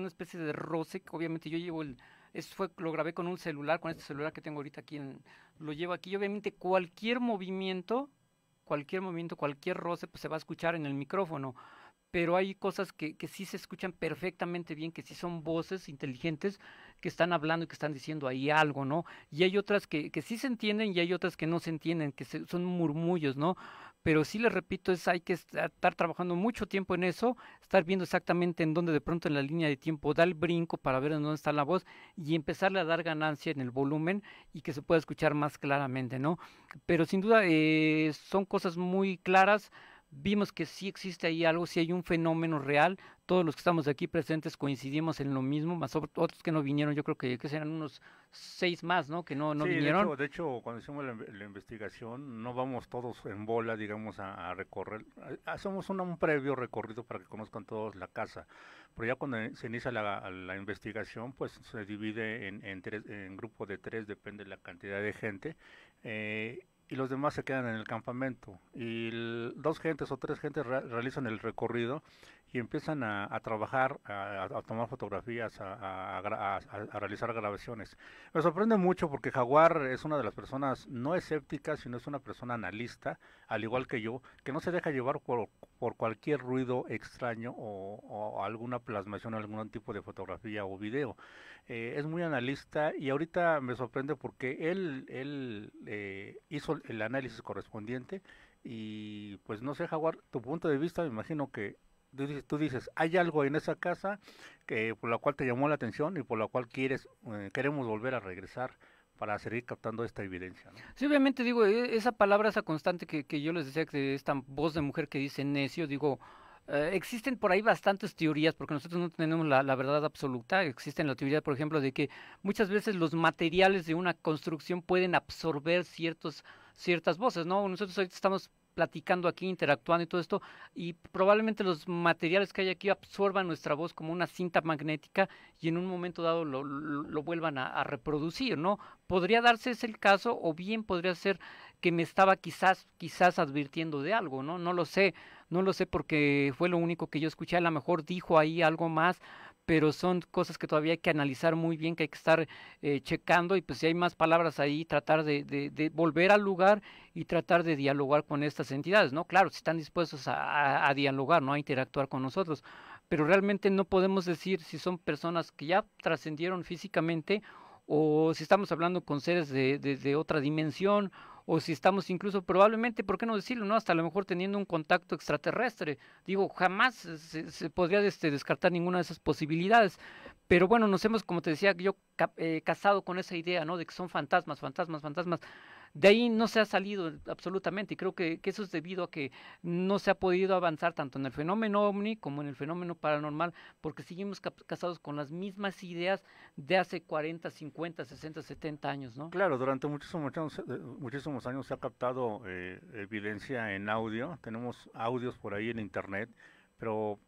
una especie de roce, que obviamente yo llevo el, fue, lo grabé con un celular, con este celular que tengo ahorita aquí, lo llevo aquí, obviamente cualquier movimiento, cualquier movimiento, cualquier roce, pues se va a escuchar en el micrófono, pero hay cosas que, que sí se escuchan perfectamente bien, que sí son voces inteligentes que están hablando y que están diciendo ahí algo, ¿no? Y hay otras que, que sí se entienden y hay otras que no se entienden, que son murmullos, ¿no? pero sí les repito, es hay que estar trabajando mucho tiempo en eso, estar viendo exactamente en dónde de pronto en la línea de tiempo da el brinco para ver en dónde está la voz y empezarle a dar ganancia en el volumen y que se pueda escuchar más claramente, ¿no? Pero sin duda eh, son cosas muy claras, vimos que sí existe ahí algo, si sí hay un fenómeno real, todos los que estamos aquí presentes coincidimos en lo mismo, más otros que no vinieron, yo creo que, que serán unos seis más, ¿no? Que no, no vinieron. De hecho, cuando hicimos la, investigación, no vamos todos en bola, digamos, a, recorrer, ah, hacemos un, previo recorrido para que conozcan todos la casa, pero ya cuando se inicia la, investigación, pues se divide en, tres, en grupo de tres, depende de la cantidad de gente, eh, y los demás se quedan en el campamento. Y dos gentes o tres gentes realizan el recorrido y empiezan a, trabajar, a, tomar fotografías, a, realizar grabaciones. Me sorprende mucho porque Jaguar es una de las personas no escépticas, sino es una persona analista, al igual que yo, que no se deja llevar por, cualquier ruido extraño o, alguna plasmación, algún tipo de fotografía o video. Eh, es muy analista y ahorita me sorprende porque él, él eh, hizo el análisis correspondiente y pues no sé, Jaguar, tu punto de vista, me imagino que Tú dices, hay algo en esa casa que por la cual te llamó la atención y por la cual quieres, eh, queremos volver a regresar para seguir captando esta evidencia. Sí, obviamente digo, e, esa palabra, esa constante que, que yo les decía, que esta voz de mujer que dice necio, digo, eh, existen por ahí bastantes teorías, porque nosotros no tenemos la, la, verdad absoluta. Existen la teoría, por ejemplo, de que muchas veces los materiales de una construcción pueden absorber ciertos, ciertas voces, ¿no? Nosotros ahorita estamos platicando aquí, interactuando y todo esto, y probablemente los materiales que hay aquí absorban nuestra voz como una cinta magnética y en un momento dado lo, lo, vuelvan a, reproducir, ¿no? Podría darse ese el caso o bien podría ser que me estaba quizás, quizás advirtiendo de algo, ¿no? No lo sé, no lo sé porque fue lo único que yo escuché, a lo mejor dijo ahí algo más pero son cosas que todavía hay que analizar muy bien, que hay que estar eh, checando y pues si hay más palabras ahí, tratar de, volver al lugar y tratar de dialogar con estas entidades, ¿no? Claro, si están dispuestos a, dialogar, ¿no? A interactuar con nosotros, pero realmente no podemos decir si son personas que ya trascendieron físicamente o si estamos hablando con seres de, otra dimensión o si estamos incluso probablemente, ¿por qué no decirlo? no Hasta a lo mejor teniendo un contacto extraterrestre. Digo, jamás se, podría este, descartar ninguna de esas posibilidades. Pero bueno, nos hemos, como te decía, yo eh, casado con esa idea, ¿no? De que son fantasmas, fantasmas, fantasmas de ahí no se ha salido absolutamente y creo que, eso es debido a que no se ha podido avanzar tanto en el fenómeno ovni como en el fenómeno paranormal porque seguimos casados con las mismas ideas de hace 40, 50, 60, 70 años, ¿no? Claro, durante muchísimos años, eh, años se ha captado eh, evidencia en audio, tenemos audios por ahí en internet, pero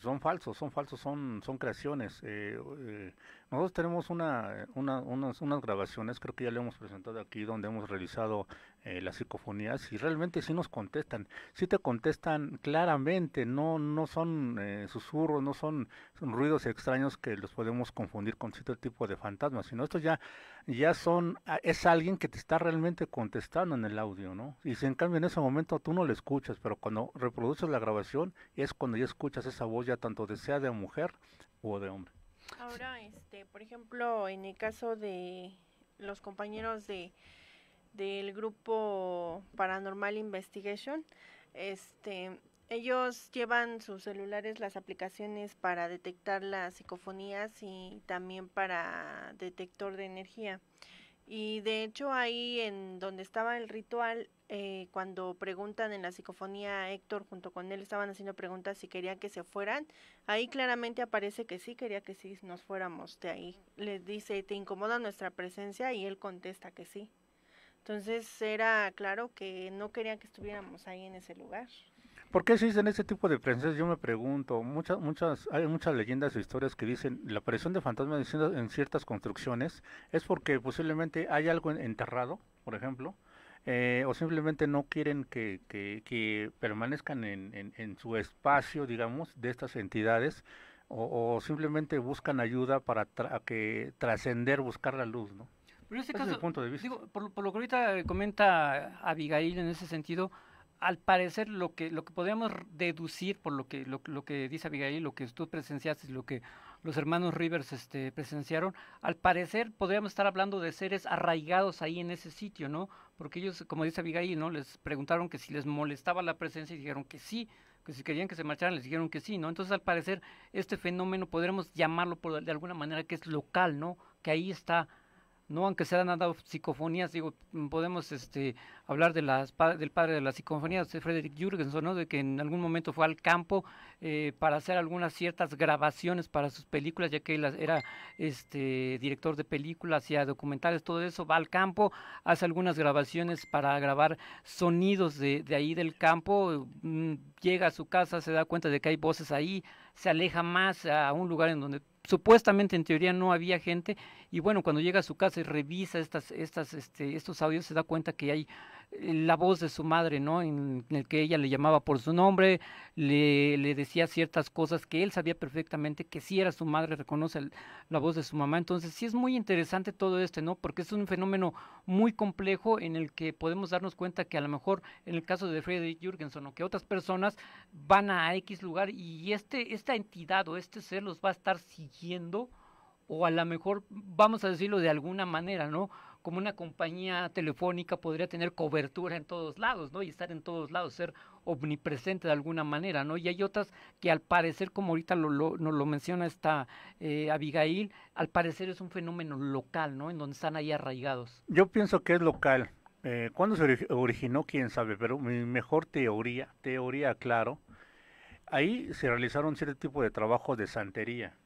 son falsos, son falsos, son, son creaciones. Eh, eh, nosotros tenemos una, una unas, unas, grabaciones, creo que ya le hemos presentado aquí, donde hemos realizado eh, las psicofonías y realmente sí nos contestan, si te contestan claramente, no, no son eh, susurros, no son, son, ruidos extraños que los podemos confundir con cierto tipo de fantasmas, sino esto ya, ya son, ah, es alguien que te está realmente contestando en el audio, ¿no? Y si en cambio en ese momento tú no lo escuchas, pero cuando reproduces la grabación es cuando ya escuchas esa voz ya tanto de sea de mujer o de hombre. Ahora, este, por ejemplo, en el caso de los compañeros de del grupo Paranormal Investigation. Este, ellos llevan sus celulares las aplicaciones para detectar las psicofonías y también para detector de energía. Y de hecho ahí en donde estaba el ritual, eh, cuando preguntan en la psicofonía Héctor junto con él, estaban haciendo preguntas si querían que se fueran, ahí claramente aparece que sí, quería que sí nos fuéramos de ahí. Les dice, ¿te incomoda nuestra presencia? Y él contesta que sí. Entonces era claro que no querían que estuviéramos ahí en ese lugar. ¿Por qué existen ese tipo de presencias? Yo me pregunto. Muchas, muchas, hay muchas leyendas o historias que dicen la aparición de fantasmas en ciertas construcciones es porque posiblemente hay algo enterrado, por ejemplo, eh, o simplemente no quieren que, que, permanezcan en, en, su espacio, digamos, de estas entidades, o, simplemente buscan ayuda para que trascender, buscar la luz, ¿no? por, lo que ahorita comenta Abigail en ese sentido, al parecer lo que lo que podríamos deducir por lo que lo, que dice Abigail, lo que tú presenciaste, lo que los hermanos Rivers este, presenciaron, al parecer podríamos estar hablando de seres arraigados ahí en ese sitio, ¿no? Porque ellos, como dice Abigail, ¿no? Les preguntaron que si les molestaba la presencia y dijeron que sí, que si querían que se marcharan les dijeron que sí, ¿no? Entonces, al parecer, este fenómeno podremos llamarlo de alguna manera que es local, ¿no? Que ahí está no aunque se han dado psicofonías, digo, mm, podemos este, hablar de las, del padre de las psicofonías, Frederick Jürgenson, ¿no? de que en algún momento fue al campo eh, para hacer algunas ciertas grabaciones para sus películas, ya que él era este, director de películas, y documentales, todo eso, va al campo, hace algunas grabaciones para grabar sonidos de, de ahí del campo, mm, llega a su casa, se da cuenta de que hay voces ahí, se aleja más a un lugar en donde supuestamente en teoría no había gente y bueno, cuando llega a su casa y revisa estas, estas, este, estos audios se da cuenta que hay la voz de su madre, ¿no? En, el que ella le llamaba por su nombre, le, le, decía ciertas cosas que él sabía perfectamente que sí era su madre, reconoce la voz de su mamá. Entonces, sí es muy interesante todo esto, ¿no? Porque es un fenómeno muy complejo en el que podemos darnos cuenta que a lo mejor en el caso de Frederick Jurgensen o que otras personas van a X lugar y este, esta entidad o este ser los va a estar siguiendo o a lo mejor, vamos a decirlo de alguna manera, ¿no? como una compañía telefónica podría tener cobertura en todos lados, ¿no? Y estar en todos lados, ser omnipresente de alguna manera, ¿no? Y hay otras que al parecer, como ahorita lo, lo, nos lo menciona esta eh, Abigail, al parecer es un fenómeno local, ¿no? En donde están ahí arraigados. Yo pienso que es local. Eh, ¿Cuándo se originó? Quién sabe, pero mi mejor teoría, teoría claro, ahí se realizaron cierto tipo de trabajos de santería,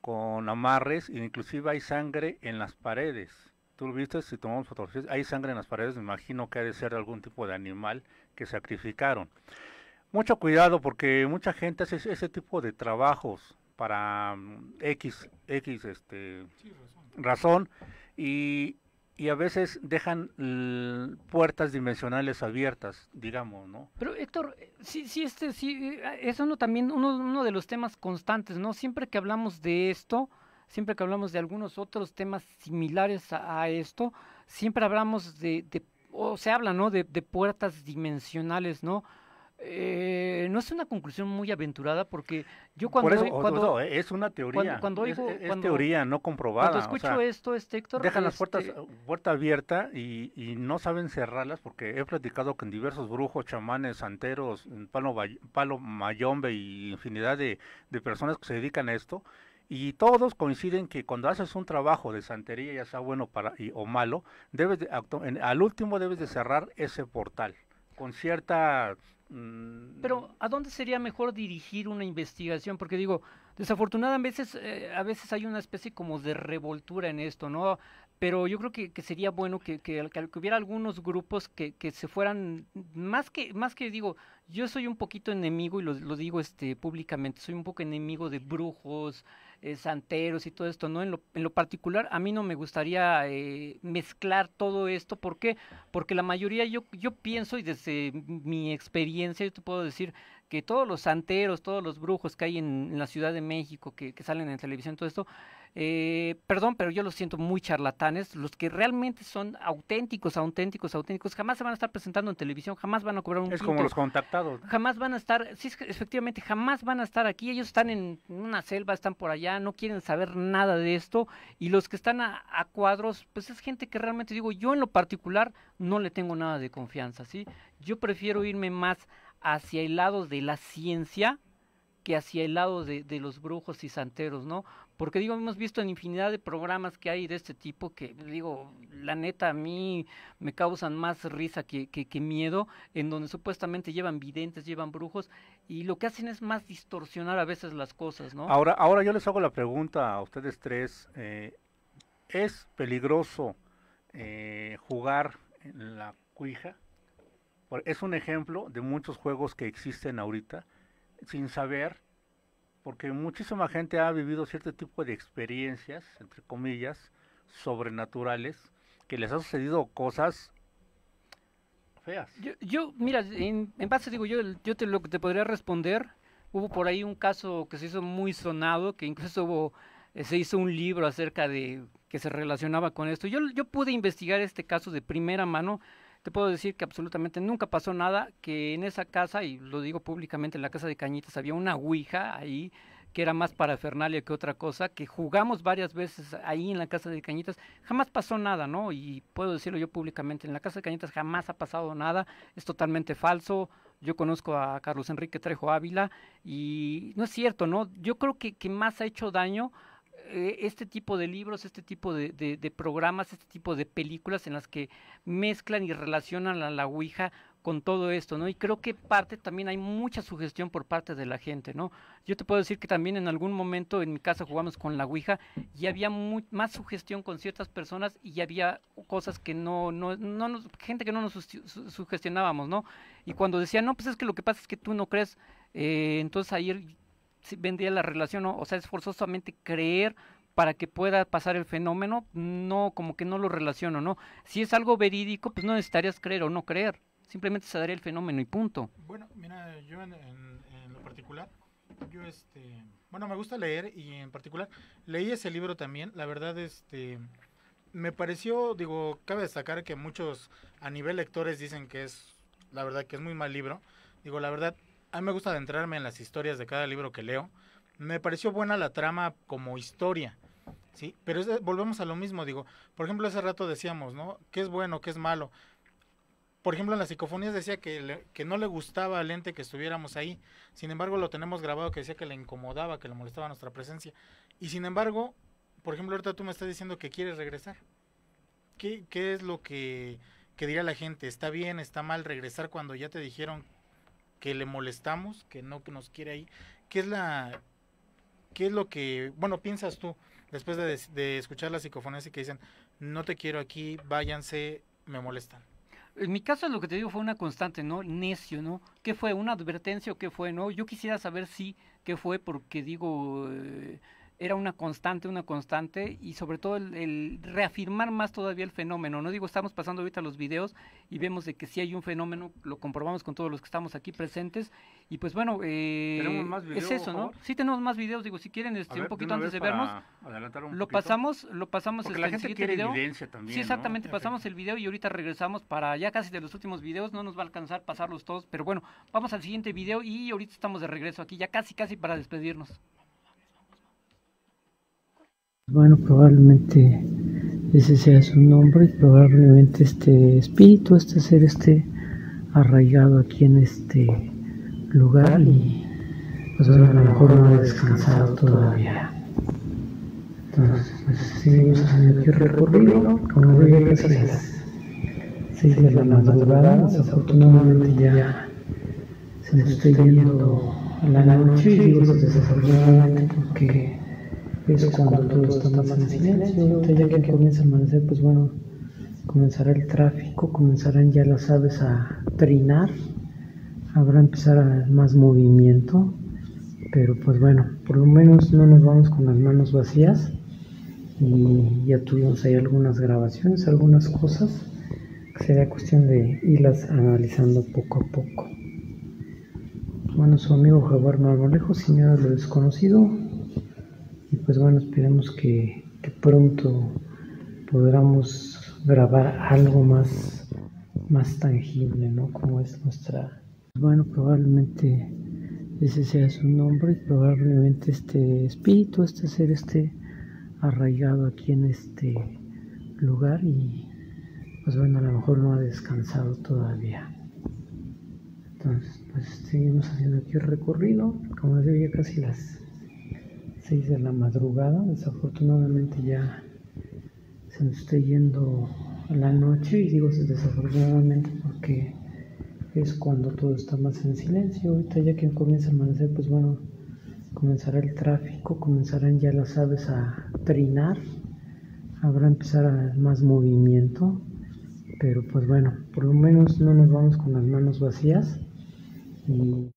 con amarres, inclusive hay sangre en las paredes Tú viste, si tomamos fotografías, hay sangre en las paredes, me imagino que ha de ser algún tipo de animal que sacrificaron. Mucho cuidado porque mucha gente hace ese tipo de trabajos para mm, X, X este, razón. y, y a veces dejan puertas dimensionales abiertas, digamos, ¿no? Pero Héctor, eh, sí, sí, este, sí, eh, es uno también, uno, uno de los temas constantes, ¿no? Siempre que hablamos de esto, siempre que hablamos de algunos otros temas similares a, esto, siempre hablamos de, o se habla, ¿no? De, puertas dimensionales, ¿no? Eh, no es una conclusión muy aventurada porque yo cuando, Por eso, cuando es una teoría cuando, es, teoría no comprobada cuando escucho esto este Héctor dejan las puertas este puerta abierta y, no saben cerrarlas porque he platicado con diversos brujos chamanes santeros palo, palo mayombe y infinidad de, de personas que se dedican a esto y todos coinciden que cuando haces un trabajo de santería, ya sea bueno para, o malo, debes al último debes de cerrar ese portal con cierta... Mm, Pero ¿a dónde sería mejor dirigir una investigación? Porque digo, desafortunadamente eh, a veces, hay una especie como de revoltura en esto, ¿no? Pero yo creo que, sería bueno que, hubiera algunos grupos que, se fueran, más que, más que digo, yo soy un poquito enemigo, y lo, lo digo este públicamente, soy un poco enemigo de brujos, eh, santeros y todo esto, ¿no? En lo, particular, a mí no me gustaría eh, mezclar todo esto. ¿Por qué? Porque la mayoría, yo, yo pienso y desde mi experiencia, yo te puedo decir que todos los santeros, todos los brujos que hay en, la Ciudad de México, que, salen en televisión, todo esto, eh, perdón, pero yo los siento muy charlatanes, los que realmente son auténticos, auténticos, auténticos, jamás se van a estar presentando en televisión, jamás van a cobrar un... Es como los contactados. Jamás van a estar, sí, efectivamente, jamás van a estar aquí, ellos están en una selva, están por allá, no quieren saber nada de esto, y los que están a cuadros, pues es gente que realmente digo, yo en lo particular no le tengo nada de confianza, ¿sí? Yo prefiero irme más hacia el lado de la ciencia que hacia el lado de, los brujos y santeros, ¿no? Porque digo, hemos visto en infinidad de programas que hay de este tipo que, digo, la neta a mí me causan más risa que, miedo, en donde supuestamente llevan videntes, llevan brujos, y lo que hacen es más distorsionar a veces las cosas, ¿no? Ahora, ahora yo les hago la pregunta a ustedes tres, eh, ¿es peligroso eh, jugar en la cuija? Es un ejemplo de muchos juegos que existen ahorita sin saber, porque muchísima gente ha vivido cierto tipo de experiencias, entre comillas, sobrenaturales, que les ha sucedido cosas feas. Yo, mira, en, base digo yo, yo te lo que te podría responder, hubo por ahí un caso que se hizo muy sonado, que incluso eh, se hizo un libro acerca de que se relacionaba con esto. Yo, yo pude investigar este caso de primera mano te puedo decir que absolutamente nunca pasó nada, que en esa casa, y lo digo públicamente, en la casa de Cañitas había una ouija ahí que era más para Fernalia que otra cosa, que jugamos varias veces ahí en la casa de Cañitas, jamás pasó nada, ¿no? Y puedo decirlo yo públicamente, en la casa de Cañitas jamás ha pasado nada, es totalmente falso, yo conozco a Carlos Enrique Trejo Ávila y no es cierto, ¿no? Yo creo que, que más ha hecho daño eh, este tipo de libros, este tipo de, programas, este tipo de películas en las que mezclan y relacionan a la Ouija con todo esto, ¿no? Y creo que parte también hay mucha sugestión por parte de la gente, ¿no? Yo te puedo decir que también en algún momento en mi casa jugamos con la Ouija y había más sugestión con ciertas personas y había cosas que no, no, no gente que no nos sugestionábamos, ¿no? Y cuando decían, no, pues es que lo que pasa es que tú no crees, eh, entonces ahí vendría la relación, o sea, es forzosamente creer para que pueda pasar el fenómeno, no, como que no lo relaciono, ¿no? Si es algo verídico, pues no necesitarías creer o no creer, simplemente se daría el fenómeno y punto. Bueno, mira, yo en lo particular, yo este, bueno, me gusta leer y en particular leí ese libro también, la verdad, este, me pareció, digo, cabe destacar que muchos a nivel lectores dicen que es, la verdad, que es muy mal libro, digo, la verdad, a mí me gusta adentrarme en las historias de cada libro que leo. Me pareció buena la trama como historia, ¿sí? Pero volvemos a lo mismo, digo. Por ejemplo, hace rato decíamos, ¿no? ¿Qué es bueno, qué es malo? Por ejemplo, en las psicofonías decía que, no le gustaba al ente que estuviéramos ahí. Sin embargo, lo tenemos grabado que decía que le incomodaba, que le molestaba nuestra presencia. Y sin embargo, por ejemplo, ahorita tú me estás diciendo que quieres regresar. ¿Qué, qué es lo que, que dirá la gente? ¿Está bien, está mal regresar cuando ya te dijeron que le molestamos, que no que nos quiere ahí. ¿Qué es la qué es lo que, bueno, piensas tú después de, escuchar las psicofonías y que dicen, "No te quiero aquí, váyanse, me molestan"? En mi caso lo que te digo fue una constante, ¿no? Necio, ¿no? ¿Qué fue? ¿Una advertencia o qué fue? ¿No? Yo quisiera saber si qué fue porque digo eh, era una constante, una constante, y sobre todo el, reafirmar más todavía el fenómeno. No digo, estamos pasando ahorita los videos y vemos de que sí hay un fenómeno, lo comprobamos con todos los que estamos aquí presentes, y pues bueno, eh, es eso, ¿no? Sí tenemos más videos, digo, si quieren este, un poquito antes de vernos, lo pasamos, lo pasamos este, la el quiere video. Sí, exactamente, pasamos el video y ahorita regresamos para ya casi de los últimos videos, no nos va a alcanzar pasarlos todos, pero bueno, vamos al siguiente video y ahorita estamos de regreso aquí, ya casi casi para despedirnos. Bueno, probablemente ese sea su nombre, probablemente este espíritu, este ser esté arraigado aquí en este lugar y pues a lo mejor no ha descansado todavía. Entonces, pues, seguimos haciendo aquí recorrido, como veía que es 6 de la madrugada, desafortunadamente ya se nos está yendo a la noche, y digo desafortunadamente porque eso cuando todo está más en ya que comienza a amanecer, pues bueno, comenzará el tráfico, comenzarán ya las aves a trinar, habrá empezar a más movimiento, pero pues bueno, por lo menos no nos vamos con las manos vacías y ya tuvimos ahí algunas grabaciones, algunas cosas, que sería cuestión de irlas analizando poco a poco. Bueno, su amigo Jaguar Marmolejo, señora lo desconocido, y pues bueno, esperemos que, pronto podamos grabar algo más, más tangible, ¿no? Como es nuestra... Bueno, probablemente ese sea su nombre y probablemente este espíritu, este ser esté arraigado aquí en este lugar y pues bueno, a lo mejor no ha descansado todavía. Entonces, pues seguimos haciendo aquí el recorrido, como les digo, casi las 6 de la madrugada. Desafortunadamente ya se nos está yendo la noche y digo desafortunadamente porque es cuando todo está más en silencio. Ahorita ya que comienza a amanecer, pues bueno, comenzará el tráfico, comenzarán ya las aves a trinar, habrá empezar a más movimiento, pero pues bueno, por lo menos no nos vamos con las manos vacías y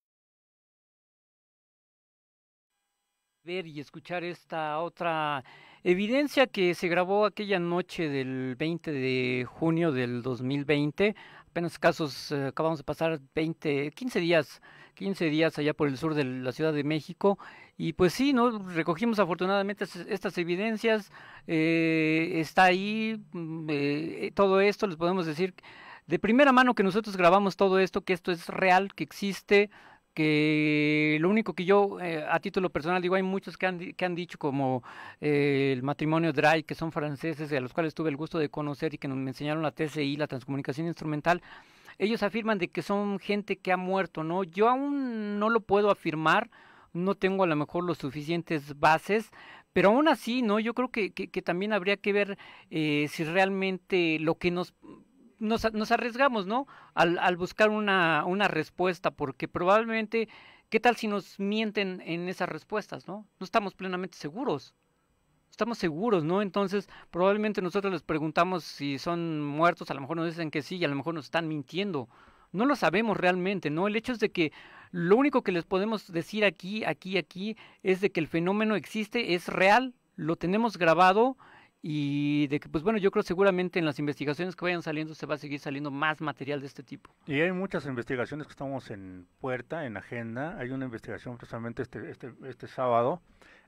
ver y escuchar esta otra evidencia que se grabó aquella noche del 20 de junio del 2020. Apenas casos, eh, acabamos de pasar 20, 15 días, 15 días allá por el sur de la Ciudad de México. Y pues sí, ¿no? recogimos afortunadamente estas evidencias. Eh, está ahí mm, eh, todo esto, les podemos decir de primera mano que nosotros grabamos todo esto, que esto es real, que existe que lo único que yo eh, a título personal digo, hay muchos que han, que han dicho como eh, el matrimonio Dry, que son franceses, a los cuales tuve el gusto de conocer y que nos, me enseñaron la TCI, la transcomunicación instrumental, ellos afirman de que son gente que ha muerto, ¿no? Yo aún no lo puedo afirmar, no tengo a lo mejor los suficientes bases, pero aún así, ¿no? Yo creo que, que, también habría que ver eh, si realmente lo que nos nos, arriesgamos, ¿no? Al, buscar una, respuesta, porque probablemente, ¿qué tal si nos mienten en esas respuestas, ¿no? No estamos plenamente seguros. Estamos seguros, ¿no? Entonces, probablemente nosotros les preguntamos si son muertos, a lo mejor nos dicen que sí y a lo mejor nos están mintiendo. No lo sabemos realmente, ¿no? El hecho es de que lo único que les podemos decir aquí, aquí, aquí, es de que el fenómeno existe, es real, lo tenemos grabado y de que, pues bueno, yo creo seguramente en las investigaciones que vayan saliendo se va a seguir saliendo más material de este tipo. Y hay muchas investigaciones que estamos en puerta, en agenda. Hay una investigación precisamente este, este, este sábado,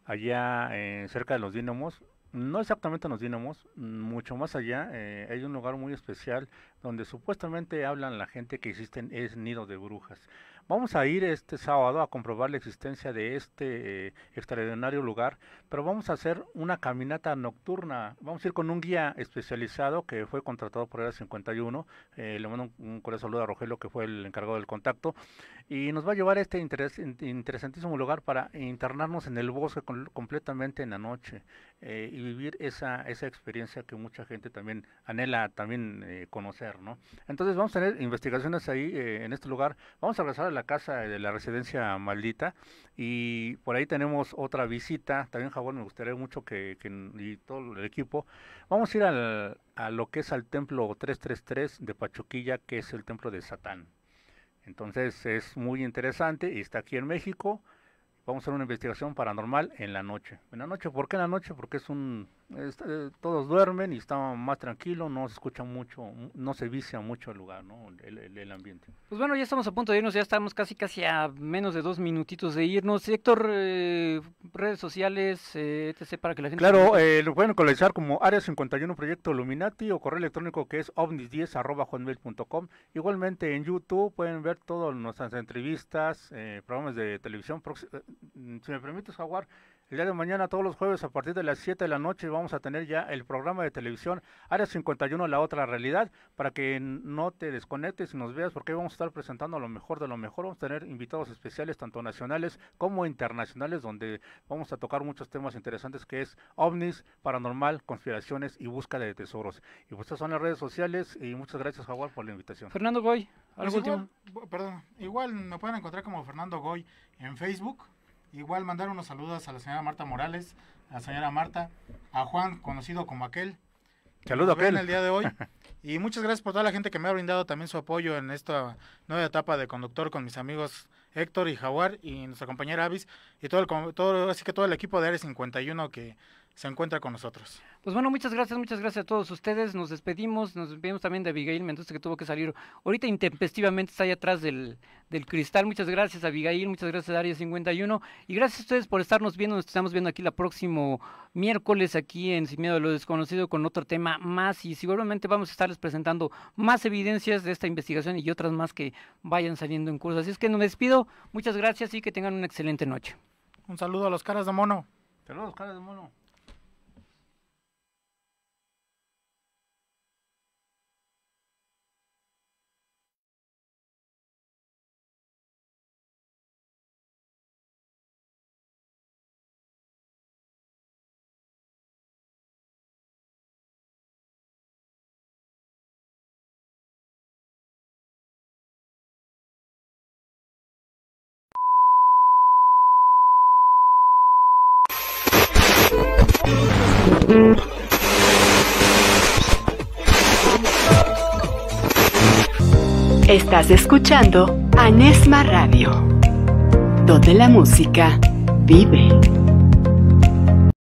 allá eh, cerca de los Dínamos, no exactamente los Dínamos, mucho más allá, eh, hay un lugar muy especial donde supuestamente hablan la gente que existen es nido de brujas. Vamos a ir este sábado a comprobar la existencia de este eh, extraordinario lugar, pero vamos a hacer una caminata nocturna. Vamos a ir con un guía especializado que fue contratado por el 51. Eh, le mando un, cordial saludo a Rogelio, que fue el encargado del contacto. Y nos va a llevar a este interesantísimo lugar para internarnos en el bosque completamente en la noche. Eh, y vivir esa, experiencia que mucha gente también anhela también eh, conocer, Entonces vamos a tener investigaciones ahí eh, en este lugar. Vamos a regresar a la casa de la residencia maldita y por ahí tenemos otra visita. También Jabón me gustaría mucho que, que y todo el equipo. Vamos a ir a lo que es al templo 333 de Pachuquilla, que es el templo de Satán. Entonces es muy interesante y está aquí en México vamos a hacer una investigación paranormal en la noche. En la noche, ¿por qué en la noche? Porque es un este, todos duermen y está más tranquilo, no se escucha mucho, no se vicia mucho el lugar, ¿no? El, ambiente. Pues bueno, ya estamos a punto de irnos, ya estamos casi casi a menos de dos minutitos de irnos. Héctor, eh, redes sociales, eh, etc., para que la gente... Claro, eh, lo pueden localizar como Área 51 Proyecto Luminati o correo electrónico que es ovnis10 .com. Igualmente en YouTube pueden ver todas nuestras entrevistas, eh, programas de televisión. Si me permites, Jaguar, el día de mañana, todos los jueves, a partir de las 7 de la noche, vamos a tener ya el programa de televisión Área 51, la otra realidad, para que no te desconectes y nos veas, porque vamos a estar presentando a lo mejor de lo mejor. Vamos a tener invitados especiales, tanto nacionales como internacionales, donde vamos a tocar muchos temas interesantes que es ovnis, paranormal, conspiraciones y búsqueda de tesoros. Y pues estas son las redes sociales y muchas gracias, Jaguar, por la invitación. Fernando Goy, algo pues último. perdón, igual me pueden encontrar como Fernando Goy en Facebook, Igual mandar unos saludos a la señora Marta Morales, a la señora Marta, a Juan, conocido como aquel. a aquel. En el día de hoy. Y muchas gracias por toda la gente que me ha brindado también su apoyo en esta nueva etapa de conductor con mis amigos Héctor y Jaguar y nuestra compañera Avis y todo el, todo, así que todo el equipo de Ares 51 que se encuentra con nosotros. Pues bueno, muchas gracias, muchas gracias a todos ustedes. Nos despedimos, nos despedimos también de Abigail mientras que tuvo que salir ahorita intempestivamente, está ahí atrás del, cristal. Muchas gracias Abigail, muchas gracias a 51 y gracias a ustedes por estarnos viendo. Nos estamos viendo aquí el próximo miércoles aquí en Sin Miedo de lo Desconocido con otro tema más y seguramente vamos a estarles presentando más evidencias de esta investigación y otras más que vayan saliendo en curso. Así es que nos despido, muchas gracias y que tengan una excelente noche. Un saludo a los caras de mono. Saludos, caras de mono. Estás escuchando Anesma Radio, donde la música vive.